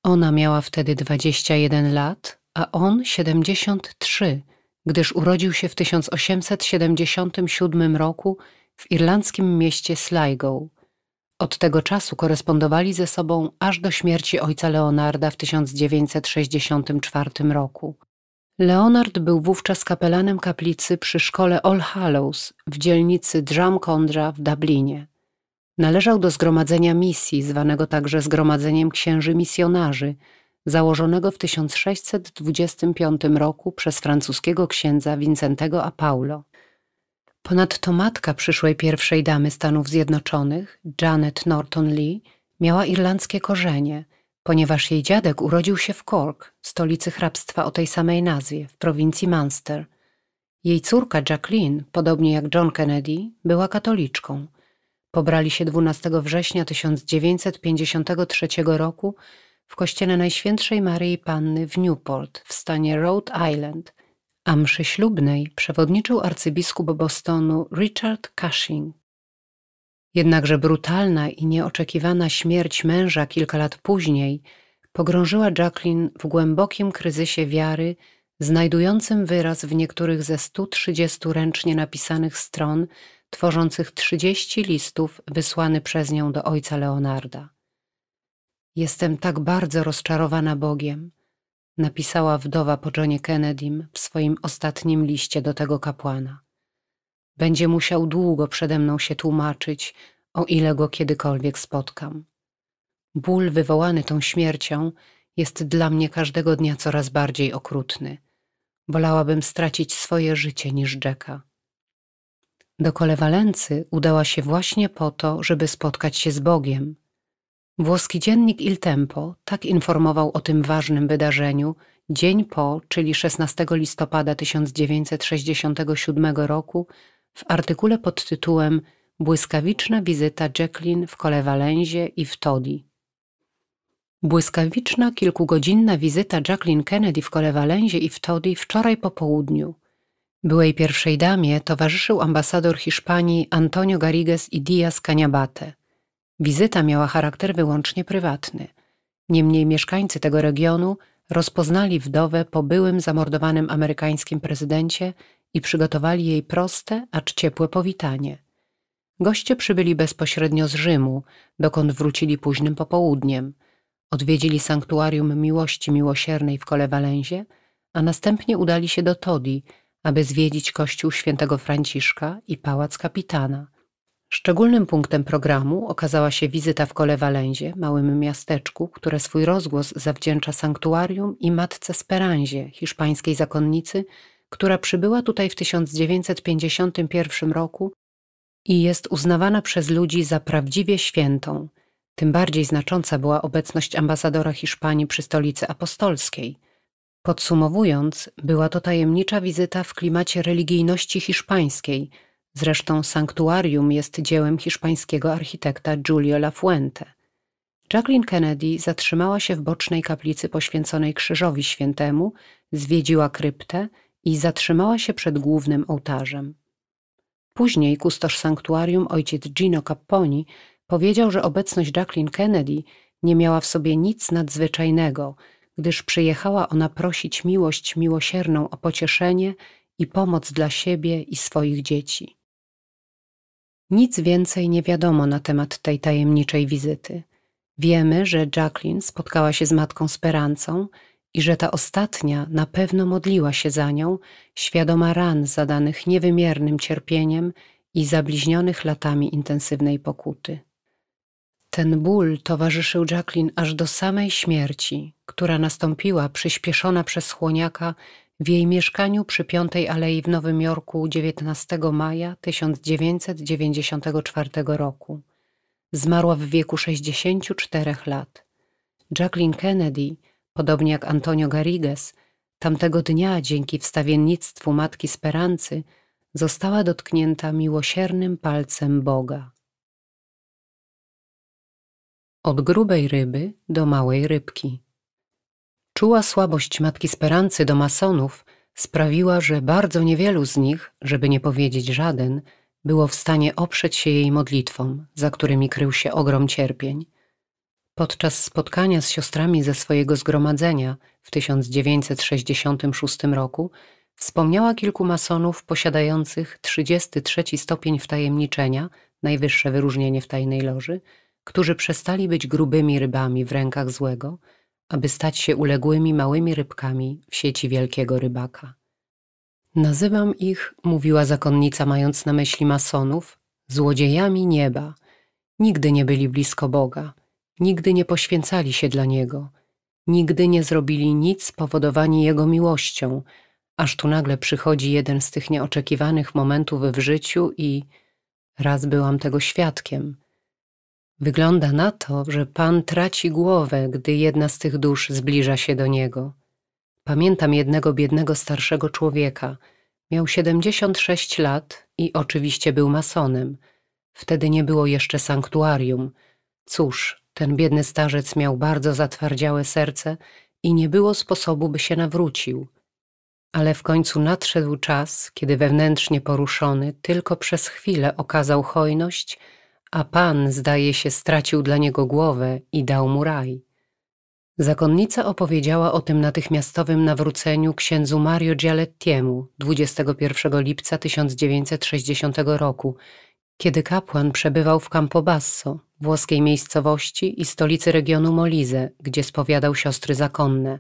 Speaker 1: Ona miała wtedy 21 lat, a on 73, gdyż urodził się w 1877 roku w irlandzkim mieście Sligo. Od tego czasu korespondowali ze sobą aż do śmierci ojca Leonarda w 1964 roku. Leonard był wówczas kapelanem kaplicy przy szkole All Hallows w dzielnicy Drumcondra w Dublinie. Należał do zgromadzenia misji, zwanego także Zgromadzeniem Księży Misjonarzy, założonego w 1625 roku przez francuskiego księdza Vincentego Apaulo. Ponadto matka przyszłej pierwszej damy Stanów Zjednoczonych, Janet Norton Lee, miała irlandzkie korzenie, ponieważ jej dziadek urodził się w Cork, stolicy hrabstwa o tej samej nazwie, w prowincji Munster. Jej córka Jacqueline, podobnie jak John Kennedy, była katoliczką. Pobrali się 12 września 1953 roku w kościele Najświętszej Maryi Panny w Newport w stanie Rhode Island, a mszy ślubnej przewodniczył arcybiskup Bostonu Richard Cushing. Jednakże brutalna i nieoczekiwana śmierć męża kilka lat później pogrążyła Jacqueline w głębokim kryzysie wiary, znajdującym wyraz w niektórych ze 130 ręcznie napisanych stron, tworzących 30 listów wysłany przez nią do ojca Leonarda. Jestem tak bardzo rozczarowana Bogiem napisała wdowa po Johnie Kennedym w swoim ostatnim liście do tego kapłana. Będzie musiał długo przede mną się tłumaczyć, o ile go kiedykolwiek spotkam. Ból wywołany tą śmiercią jest dla mnie każdego dnia coraz bardziej okrutny. Wolałabym stracić swoje życie niż Jacka. Do Kolewalency udała się właśnie po to, żeby spotkać się z Bogiem – Włoski dziennik Il Tempo tak informował o tym ważnym wydarzeniu dzień po, czyli 16 listopada 1967 roku, w artykule pod tytułem Błyskawiczna wizyta Jacqueline w Kolewalenzie i w Todi. Błyskawiczna, kilkugodzinna wizyta Jacqueline Kennedy w Kolewalenzie i w Todi wczoraj po południu. Byłej pierwszej damie towarzyszył ambasador Hiszpanii Antonio Garrigues i Diaz Caniabate – Wizyta miała charakter wyłącznie prywatny. Niemniej mieszkańcy tego regionu rozpoznali wdowę po byłym zamordowanym amerykańskim prezydencie i przygotowali jej proste, acz ciepłe powitanie. Goście przybyli bezpośrednio z Rzymu, dokąd wrócili późnym popołudniem. Odwiedzili sanktuarium Miłości Miłosiernej w Kole Kolewalenzie, a następnie udali się do Todi, aby zwiedzić kościół świętego Franciszka i pałac kapitana – Szczególnym punktem programu okazała się wizyta w Kolewalęzie, małym miasteczku, które swój rozgłos zawdzięcza sanktuarium i matce Speranzie, hiszpańskiej zakonnicy, która przybyła tutaj w 1951 roku i jest uznawana przez ludzi za prawdziwie świętą. Tym bardziej znacząca była obecność ambasadora Hiszpanii przy stolicy apostolskiej. Podsumowując, była to tajemnicza wizyta w klimacie religijności hiszpańskiej – Zresztą sanktuarium jest dziełem hiszpańskiego architekta Giulio Fuente. Jacqueline Kennedy zatrzymała się w bocznej kaplicy poświęconej Krzyżowi Świętemu, zwiedziła kryptę i zatrzymała się przed głównym ołtarzem. Później kustosz sanktuarium ojciec Gino Capponi powiedział, że obecność Jacqueline Kennedy nie miała w sobie nic nadzwyczajnego, gdyż przyjechała ona prosić miłość miłosierną o pocieszenie i pomoc dla siebie i swoich dzieci. Nic więcej nie wiadomo na temat tej tajemniczej wizyty. Wiemy, że Jacqueline spotkała się z matką Sperancą i że ta ostatnia na pewno modliła się za nią, świadoma ran zadanych niewymiernym cierpieniem i zabliźnionych latami intensywnej pokuty. Ten ból towarzyszył Jacqueline aż do samej śmierci, która nastąpiła przyspieszona przez chłoniaka w jej mieszkaniu przy Piątej Alei w Nowym Jorku 19 maja 1994 roku. Zmarła w wieku 64 lat. Jacqueline Kennedy, podobnie jak Antonio Garrigues, tamtego dnia dzięki wstawiennictwu matki Sperancy została dotknięta miłosiernym palcem Boga. Od grubej ryby do małej rybki. Czuła słabość matki Sperancy do masonów sprawiła, że bardzo niewielu z nich, żeby nie powiedzieć żaden, było w stanie oprzeć się jej modlitwom, za którymi krył się ogrom cierpień. Podczas spotkania z siostrami ze swojego zgromadzenia w 1966 roku wspomniała kilku masonów posiadających 33 stopień wtajemniczenia, najwyższe wyróżnienie w tajnej loży, którzy przestali być grubymi rybami w rękach złego – aby stać się uległymi małymi rybkami w sieci wielkiego rybaka. Nazywam ich, mówiła zakonnica, mając na myśli masonów, złodziejami nieba. Nigdy nie byli blisko Boga, nigdy nie poświęcali się dla Niego, nigdy nie zrobili nic powodowani Jego miłością, aż tu nagle przychodzi jeden z tych nieoczekiwanych momentów w życiu i raz byłam tego świadkiem – Wygląda na to, że pan traci głowę, gdy jedna z tych dusz zbliża się do niego. Pamiętam jednego biednego starszego człowieka. Miał 76 lat i oczywiście był masonem. Wtedy nie było jeszcze sanktuarium. Cóż, ten biedny starzec miał bardzo zatwardziałe serce i nie było sposobu, by się nawrócił. Ale w końcu nadszedł czas, kiedy wewnętrznie poruszony tylko przez chwilę okazał hojność – a pan, zdaje się, stracił dla niego głowę i dał mu raj. Zakonnica opowiedziała o tym natychmiastowym nawróceniu księdzu Mario Gialettiemu 21 lipca 1960 roku, kiedy kapłan przebywał w Campobasso, włoskiej miejscowości i stolicy regionu Molise, gdzie spowiadał siostry zakonne.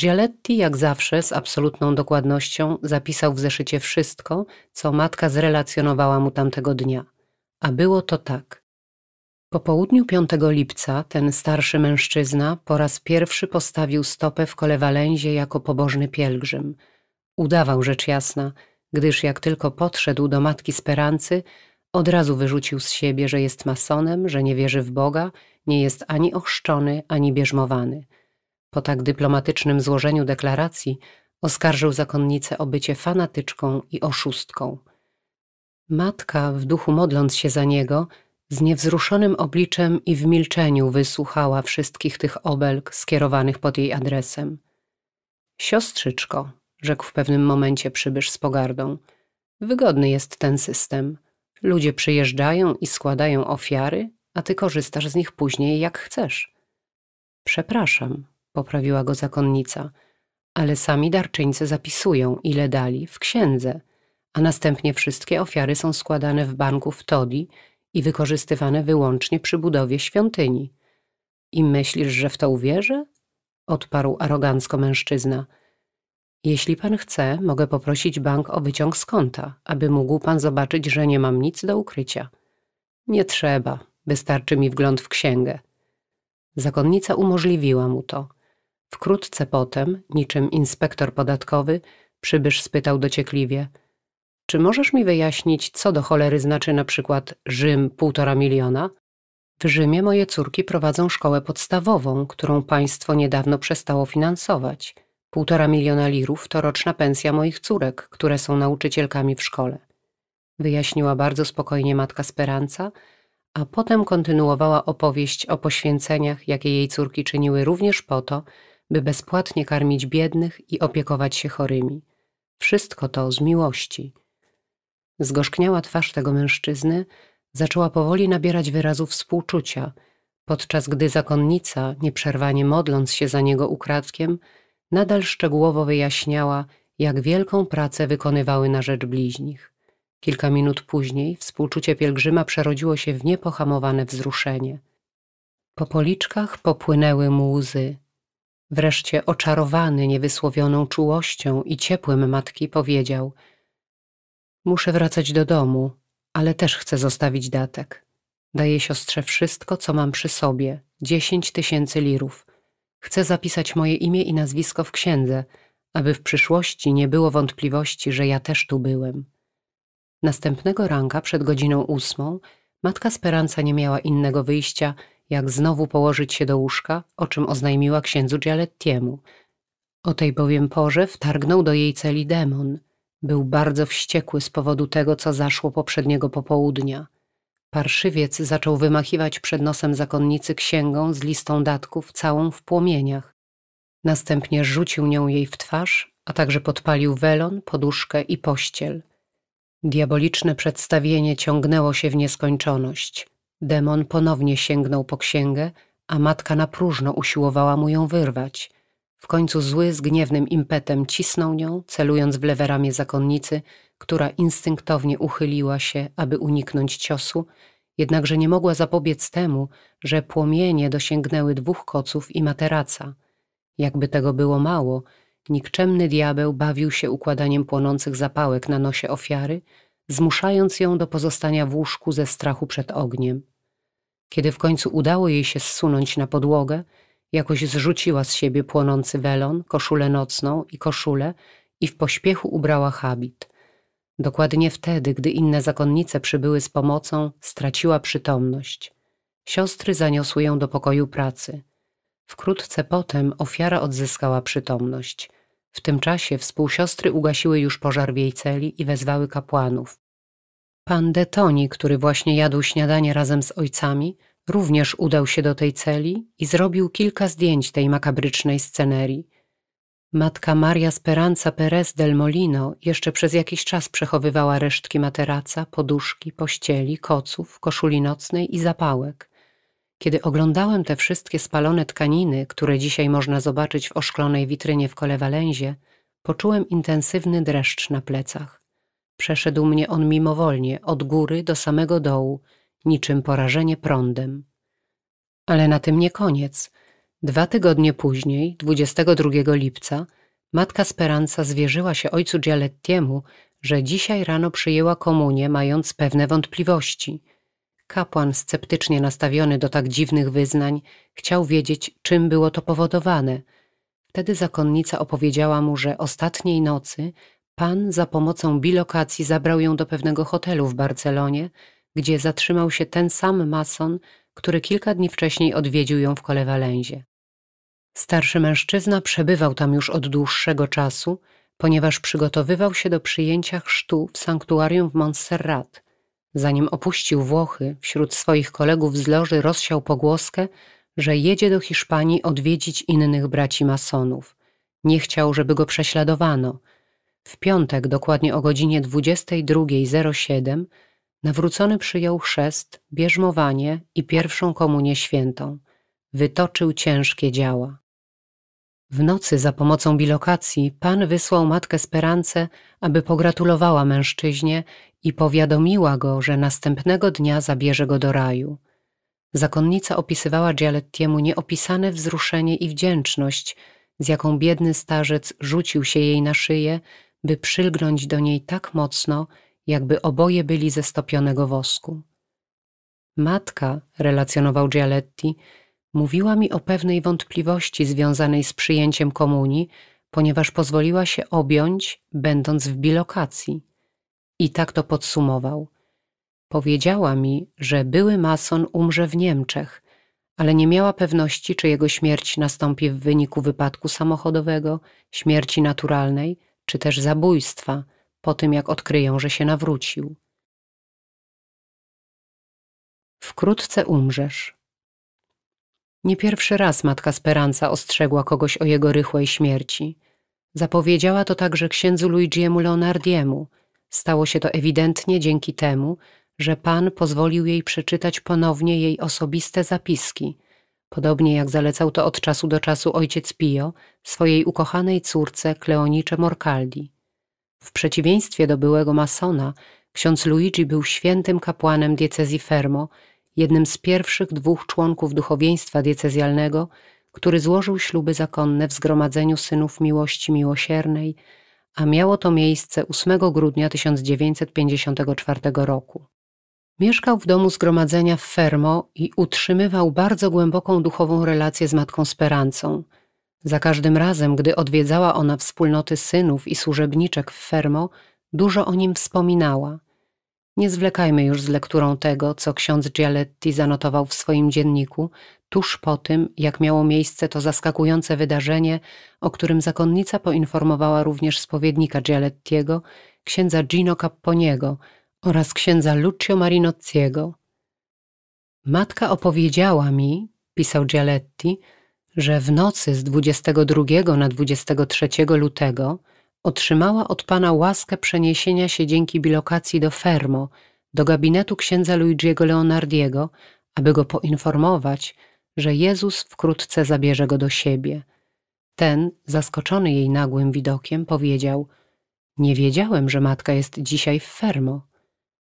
Speaker 1: Gialetti, jak zawsze, z absolutną dokładnością zapisał w zeszycie wszystko, co matka zrelacjonowała mu tamtego dnia. A było to tak. Po południu 5 lipca ten starszy mężczyzna po raz pierwszy postawił stopę w Kolewalęzie jako pobożny pielgrzym. Udawał rzecz jasna, gdyż jak tylko podszedł do matki Sperancy, od razu wyrzucił z siebie, że jest masonem, że nie wierzy w Boga, nie jest ani ochrzczony, ani bierzmowany. Po tak dyplomatycznym złożeniu deklaracji oskarżył zakonnicę o bycie fanatyczką i oszustką – Matka, w duchu modląc się za niego, z niewzruszonym obliczem i w milczeniu wysłuchała wszystkich tych obelg skierowanych pod jej adresem. Siostrzyczko, rzekł w pewnym momencie przybysz z pogardą, wygodny jest ten system. Ludzie przyjeżdżają i składają ofiary, a ty korzystasz z nich później jak chcesz. Przepraszam, poprawiła go zakonnica, ale sami darczyńcy zapisują, ile dali w księdze – a następnie wszystkie ofiary są składane w banku w Todi i wykorzystywane wyłącznie przy budowie świątyni. I myślisz, że w to uwierzę? odparł arogancko mężczyzna. Jeśli pan chce, mogę poprosić bank o wyciąg z konta, aby mógł pan zobaczyć, że nie mam nic do ukrycia. Nie trzeba, wystarczy mi wgląd w księgę. Zakonnica umożliwiła mu to. Wkrótce potem, niczym inspektor podatkowy, przybysz spytał dociekliwie – czy możesz mi wyjaśnić, co do cholery znaczy na przykład Rzym półtora miliona? W Rzymie moje córki prowadzą szkołę podstawową, którą państwo niedawno przestało finansować. Półtora miliona lirów to roczna pensja moich córek, które są nauczycielkami w szkole. Wyjaśniła bardzo spokojnie matka Speranca, a potem kontynuowała opowieść o poświęceniach, jakie jej córki czyniły również po to, by bezpłatnie karmić biednych i opiekować się chorymi. Wszystko to z miłości – Zgorzkniała twarz tego mężczyzny zaczęła powoli nabierać wyrazu współczucia, podczas gdy zakonnica, nieprzerwanie modląc się za niego ukradkiem, nadal szczegółowo wyjaśniała, jak wielką pracę wykonywały na rzecz bliźnich. Kilka minut później współczucie pielgrzyma przerodziło się w niepohamowane wzruszenie. Po policzkach popłynęły mu łzy. Wreszcie oczarowany niewysłowioną czułością i ciepłem matki powiedział – Muszę wracać do domu, ale też chcę zostawić datek. Daję siostrze wszystko, co mam przy sobie dziesięć tysięcy lirów. Chcę zapisać moje imię i nazwisko w księdze, aby w przyszłości nie było wątpliwości, że ja też tu byłem. Następnego ranka, przed godziną ósmą, matka Speranza nie miała innego wyjścia, jak znowu położyć się do łóżka, o czym oznajmiła księdzu Gialettiemu. O tej bowiem porze wtargnął do jej celi demon – był bardzo wściekły z powodu tego, co zaszło poprzedniego popołudnia. Parszywiec zaczął wymachiwać przed nosem zakonnicy księgą z listą datków, całą w płomieniach. Następnie rzucił nią jej w twarz, a także podpalił welon, poduszkę i pościel. Diaboliczne przedstawienie ciągnęło się w nieskończoność. Demon ponownie sięgnął po księgę, a matka na próżno usiłowała mu ją wyrwać. W końcu zły z gniewnym impetem cisnął nią, celując w lewe ramię zakonnicy, która instynktownie uchyliła się, aby uniknąć ciosu, jednakże nie mogła zapobiec temu, że płomienie dosięgnęły dwóch koców i materaca. Jakby tego było mało, nikczemny diabeł bawił się układaniem płonących zapałek na nosie ofiary, zmuszając ją do pozostania w łóżku ze strachu przed ogniem. Kiedy w końcu udało jej się zsunąć na podłogę, Jakoś zrzuciła z siebie płonący welon, koszulę nocną i koszulę i w pośpiechu ubrała habit. Dokładnie wtedy, gdy inne zakonnice przybyły z pomocą, straciła przytomność. Siostry zaniosły ją do pokoju pracy. Wkrótce potem ofiara odzyskała przytomność. W tym czasie współsiostry ugasiły już pożar w jej celi i wezwały kapłanów. Pan Detoni, który właśnie jadł śniadanie razem z ojcami, również udał się do tej celi i zrobił kilka zdjęć tej makabrycznej scenerii. Matka Maria Speranza Perez del Molino jeszcze przez jakiś czas przechowywała resztki materaca, poduszki, pościeli, koców, koszuli nocnej i zapałek. Kiedy oglądałem te wszystkie spalone tkaniny, które dzisiaj można zobaczyć w oszklonej witrynie w Kolewalenzie, poczułem intensywny dreszcz na plecach. Przeszedł mnie on mimowolnie, od góry do samego dołu – niczym porażenie prądem. Ale na tym nie koniec. Dwa tygodnie później, 22 lipca, matka Speranza zwierzyła się ojcu Gialettiemu, że dzisiaj rano przyjęła komunię, mając pewne wątpliwości. Kapłan, sceptycznie nastawiony do tak dziwnych wyznań, chciał wiedzieć, czym było to powodowane. Wtedy zakonnica opowiedziała mu, że ostatniej nocy pan za pomocą bilokacji zabrał ją do pewnego hotelu w Barcelonie, gdzie zatrzymał się ten sam mason, który kilka dni wcześniej odwiedził ją w Kolewalenzie. Starszy mężczyzna przebywał tam już od dłuższego czasu, ponieważ przygotowywał się do przyjęcia chrztu w sanktuarium w Montserrat. Zanim opuścił Włochy, wśród swoich kolegów z loży rozsiał pogłoskę, że jedzie do Hiszpanii odwiedzić innych braci masonów. Nie chciał, żeby go prześladowano. W piątek, dokładnie o godzinie 22.07, Nawrócony przyjął chrzest, bierzmowanie i pierwszą komunię świętą. Wytoczył ciężkie działa. W nocy za pomocą bilokacji pan wysłał matkę Sperance, aby pogratulowała mężczyźnie i powiadomiła go, że następnego dnia zabierze go do raju. Zakonnica opisywała Gialettiemu nieopisane wzruszenie i wdzięczność, z jaką biedny starzec rzucił się jej na szyję, by przylgnąć do niej tak mocno, jakby oboje byli ze stopionego wosku. Matka, relacjonował Gialetti, mówiła mi o pewnej wątpliwości związanej z przyjęciem komunii, ponieważ pozwoliła się objąć, będąc w bilokacji. I tak to podsumował. Powiedziała mi, że były mason umrze w Niemczech, ale nie miała pewności, czy jego śmierć nastąpi w wyniku wypadku samochodowego, śmierci naturalnej, czy też zabójstwa, po tym jak odkryją, że się nawrócił. Wkrótce umrzesz. Nie pierwszy raz matka Speranza ostrzegła kogoś o jego rychłej śmierci. Zapowiedziała to także księdzu Luigiemu Leonardiemu. Stało się to ewidentnie dzięki temu, że pan pozwolił jej przeczytać ponownie jej osobiste zapiski, podobnie jak zalecał to od czasu do czasu ojciec Pio swojej ukochanej córce Kleonicze Morcaldi. W przeciwieństwie do byłego masona, ksiądz Luigi był świętym kapłanem diecezji Fermo, jednym z pierwszych dwóch członków duchowieństwa diecezjalnego, który złożył śluby zakonne w Zgromadzeniu Synów Miłości Miłosiernej, a miało to miejsce 8 grudnia 1954 roku. Mieszkał w domu zgromadzenia w Fermo i utrzymywał bardzo głęboką duchową relację z matką Sperancą – za każdym razem, gdy odwiedzała ona wspólnoty synów i służebniczek w Fermo, dużo o nim wspominała. Nie zwlekajmy już z lekturą tego, co ksiądz Gialetti zanotował w swoim dzienniku, tuż po tym, jak miało miejsce to zaskakujące wydarzenie, o którym zakonnica poinformowała również spowiednika Gialettiego, księdza Gino Capponiego oraz księdza Lucio Marinozziego. Matka opowiedziała mi, pisał Gialetti, że w nocy z 22 na 23 lutego otrzymała od pana łaskę przeniesienia się dzięki bilokacji do Fermo, do gabinetu księdza Luigiego Leonardiego, aby go poinformować, że Jezus wkrótce zabierze go do siebie. Ten, zaskoczony jej nagłym widokiem, powiedział: Nie wiedziałem, że matka jest dzisiaj w Fermo.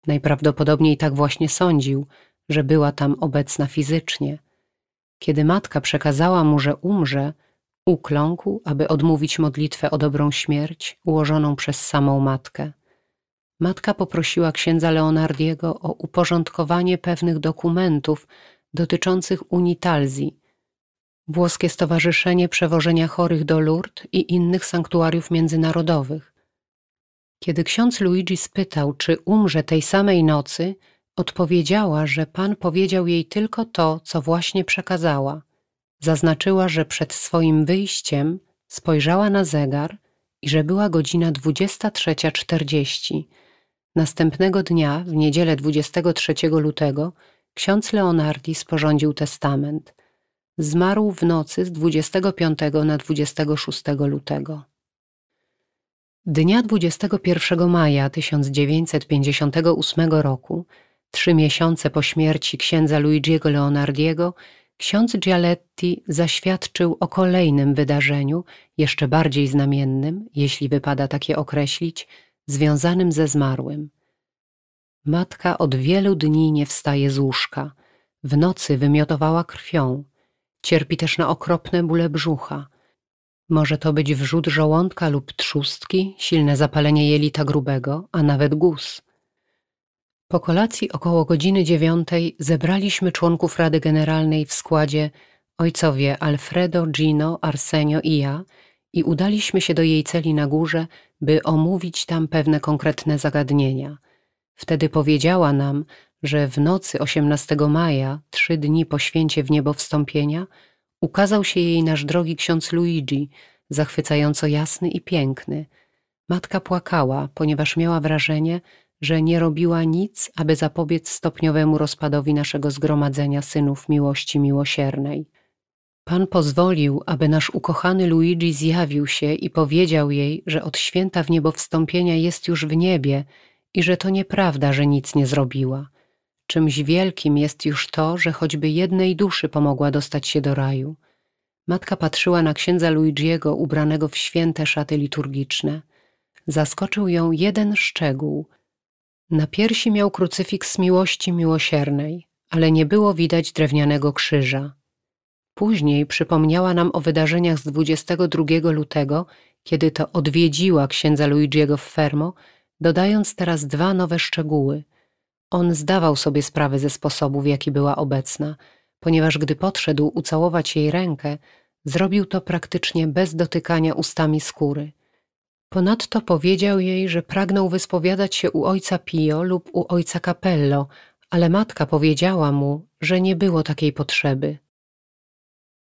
Speaker 1: Najprawdopodobniej tak właśnie sądził, że była tam obecna fizycznie. Kiedy matka przekazała mu, że umrze, ukląkł, aby odmówić modlitwę o dobrą śmierć ułożoną przez samą matkę. Matka poprosiła księdza Leonardiego o uporządkowanie pewnych dokumentów dotyczących unitalzji, włoskie stowarzyszenie przewożenia chorych do Lourdes i innych sanktuariów międzynarodowych. Kiedy ksiądz Luigi spytał, czy umrze tej samej nocy, Odpowiedziała, że pan powiedział jej tylko to, co właśnie przekazała. Zaznaczyła, że przed swoim wyjściem spojrzała na zegar i że była godzina 23.40. Następnego dnia, w niedzielę 23 lutego, ksiądz Leonardi sporządził testament. Zmarł w nocy z 25 na 26 lutego. Dnia 21 maja 1958 roku Trzy miesiące po śmierci księdza Luigiego Leonardiego, ksiądz Gialetti zaświadczył o kolejnym wydarzeniu, jeszcze bardziej znamiennym, jeśli wypada takie określić, związanym ze zmarłym. Matka od wielu dni nie wstaje z łóżka. W nocy wymiotowała krwią. Cierpi też na okropne bóle brzucha. Może to być wrzód żołądka lub trzustki, silne zapalenie jelita grubego, a nawet guz. Po kolacji około godziny dziewiątej zebraliśmy członków Rady Generalnej w składzie ojcowie Alfredo, Gino, Arsenio i ja i udaliśmy się do jej celi na górze, by omówić tam pewne konkretne zagadnienia. Wtedy powiedziała nam, że w nocy 18 maja, trzy dni po święcie w niebo wstąpienia, ukazał się jej nasz drogi ksiądz Luigi, zachwycająco jasny i piękny. Matka płakała, ponieważ miała wrażenie, że nie robiła nic, aby zapobiec stopniowemu rozpadowi naszego zgromadzenia synów miłości miłosiernej. Pan pozwolił, aby nasz ukochany Luigi zjawił się i powiedział jej, że od święta w niebo wstąpienia jest już w niebie i że to nieprawda, że nic nie zrobiła. Czymś wielkim jest już to, że choćby jednej duszy pomogła dostać się do raju. Matka patrzyła na księdza Luigiego ubranego w święte szaty liturgiczne. Zaskoczył ją jeden szczegół – na piersi miał krucyfiks miłości miłosiernej, ale nie było widać drewnianego krzyża. Później przypomniała nam o wydarzeniach z 22 lutego, kiedy to odwiedziła księdza Luigiego w Fermo, dodając teraz dwa nowe szczegóły. On zdawał sobie sprawę ze sposobu, w jaki była obecna, ponieważ gdy podszedł ucałować jej rękę, zrobił to praktycznie bez dotykania ustami skóry – Ponadto powiedział jej, że pragnął wyspowiadać się u ojca Pio lub u ojca Capello, ale matka powiedziała mu, że nie było takiej potrzeby.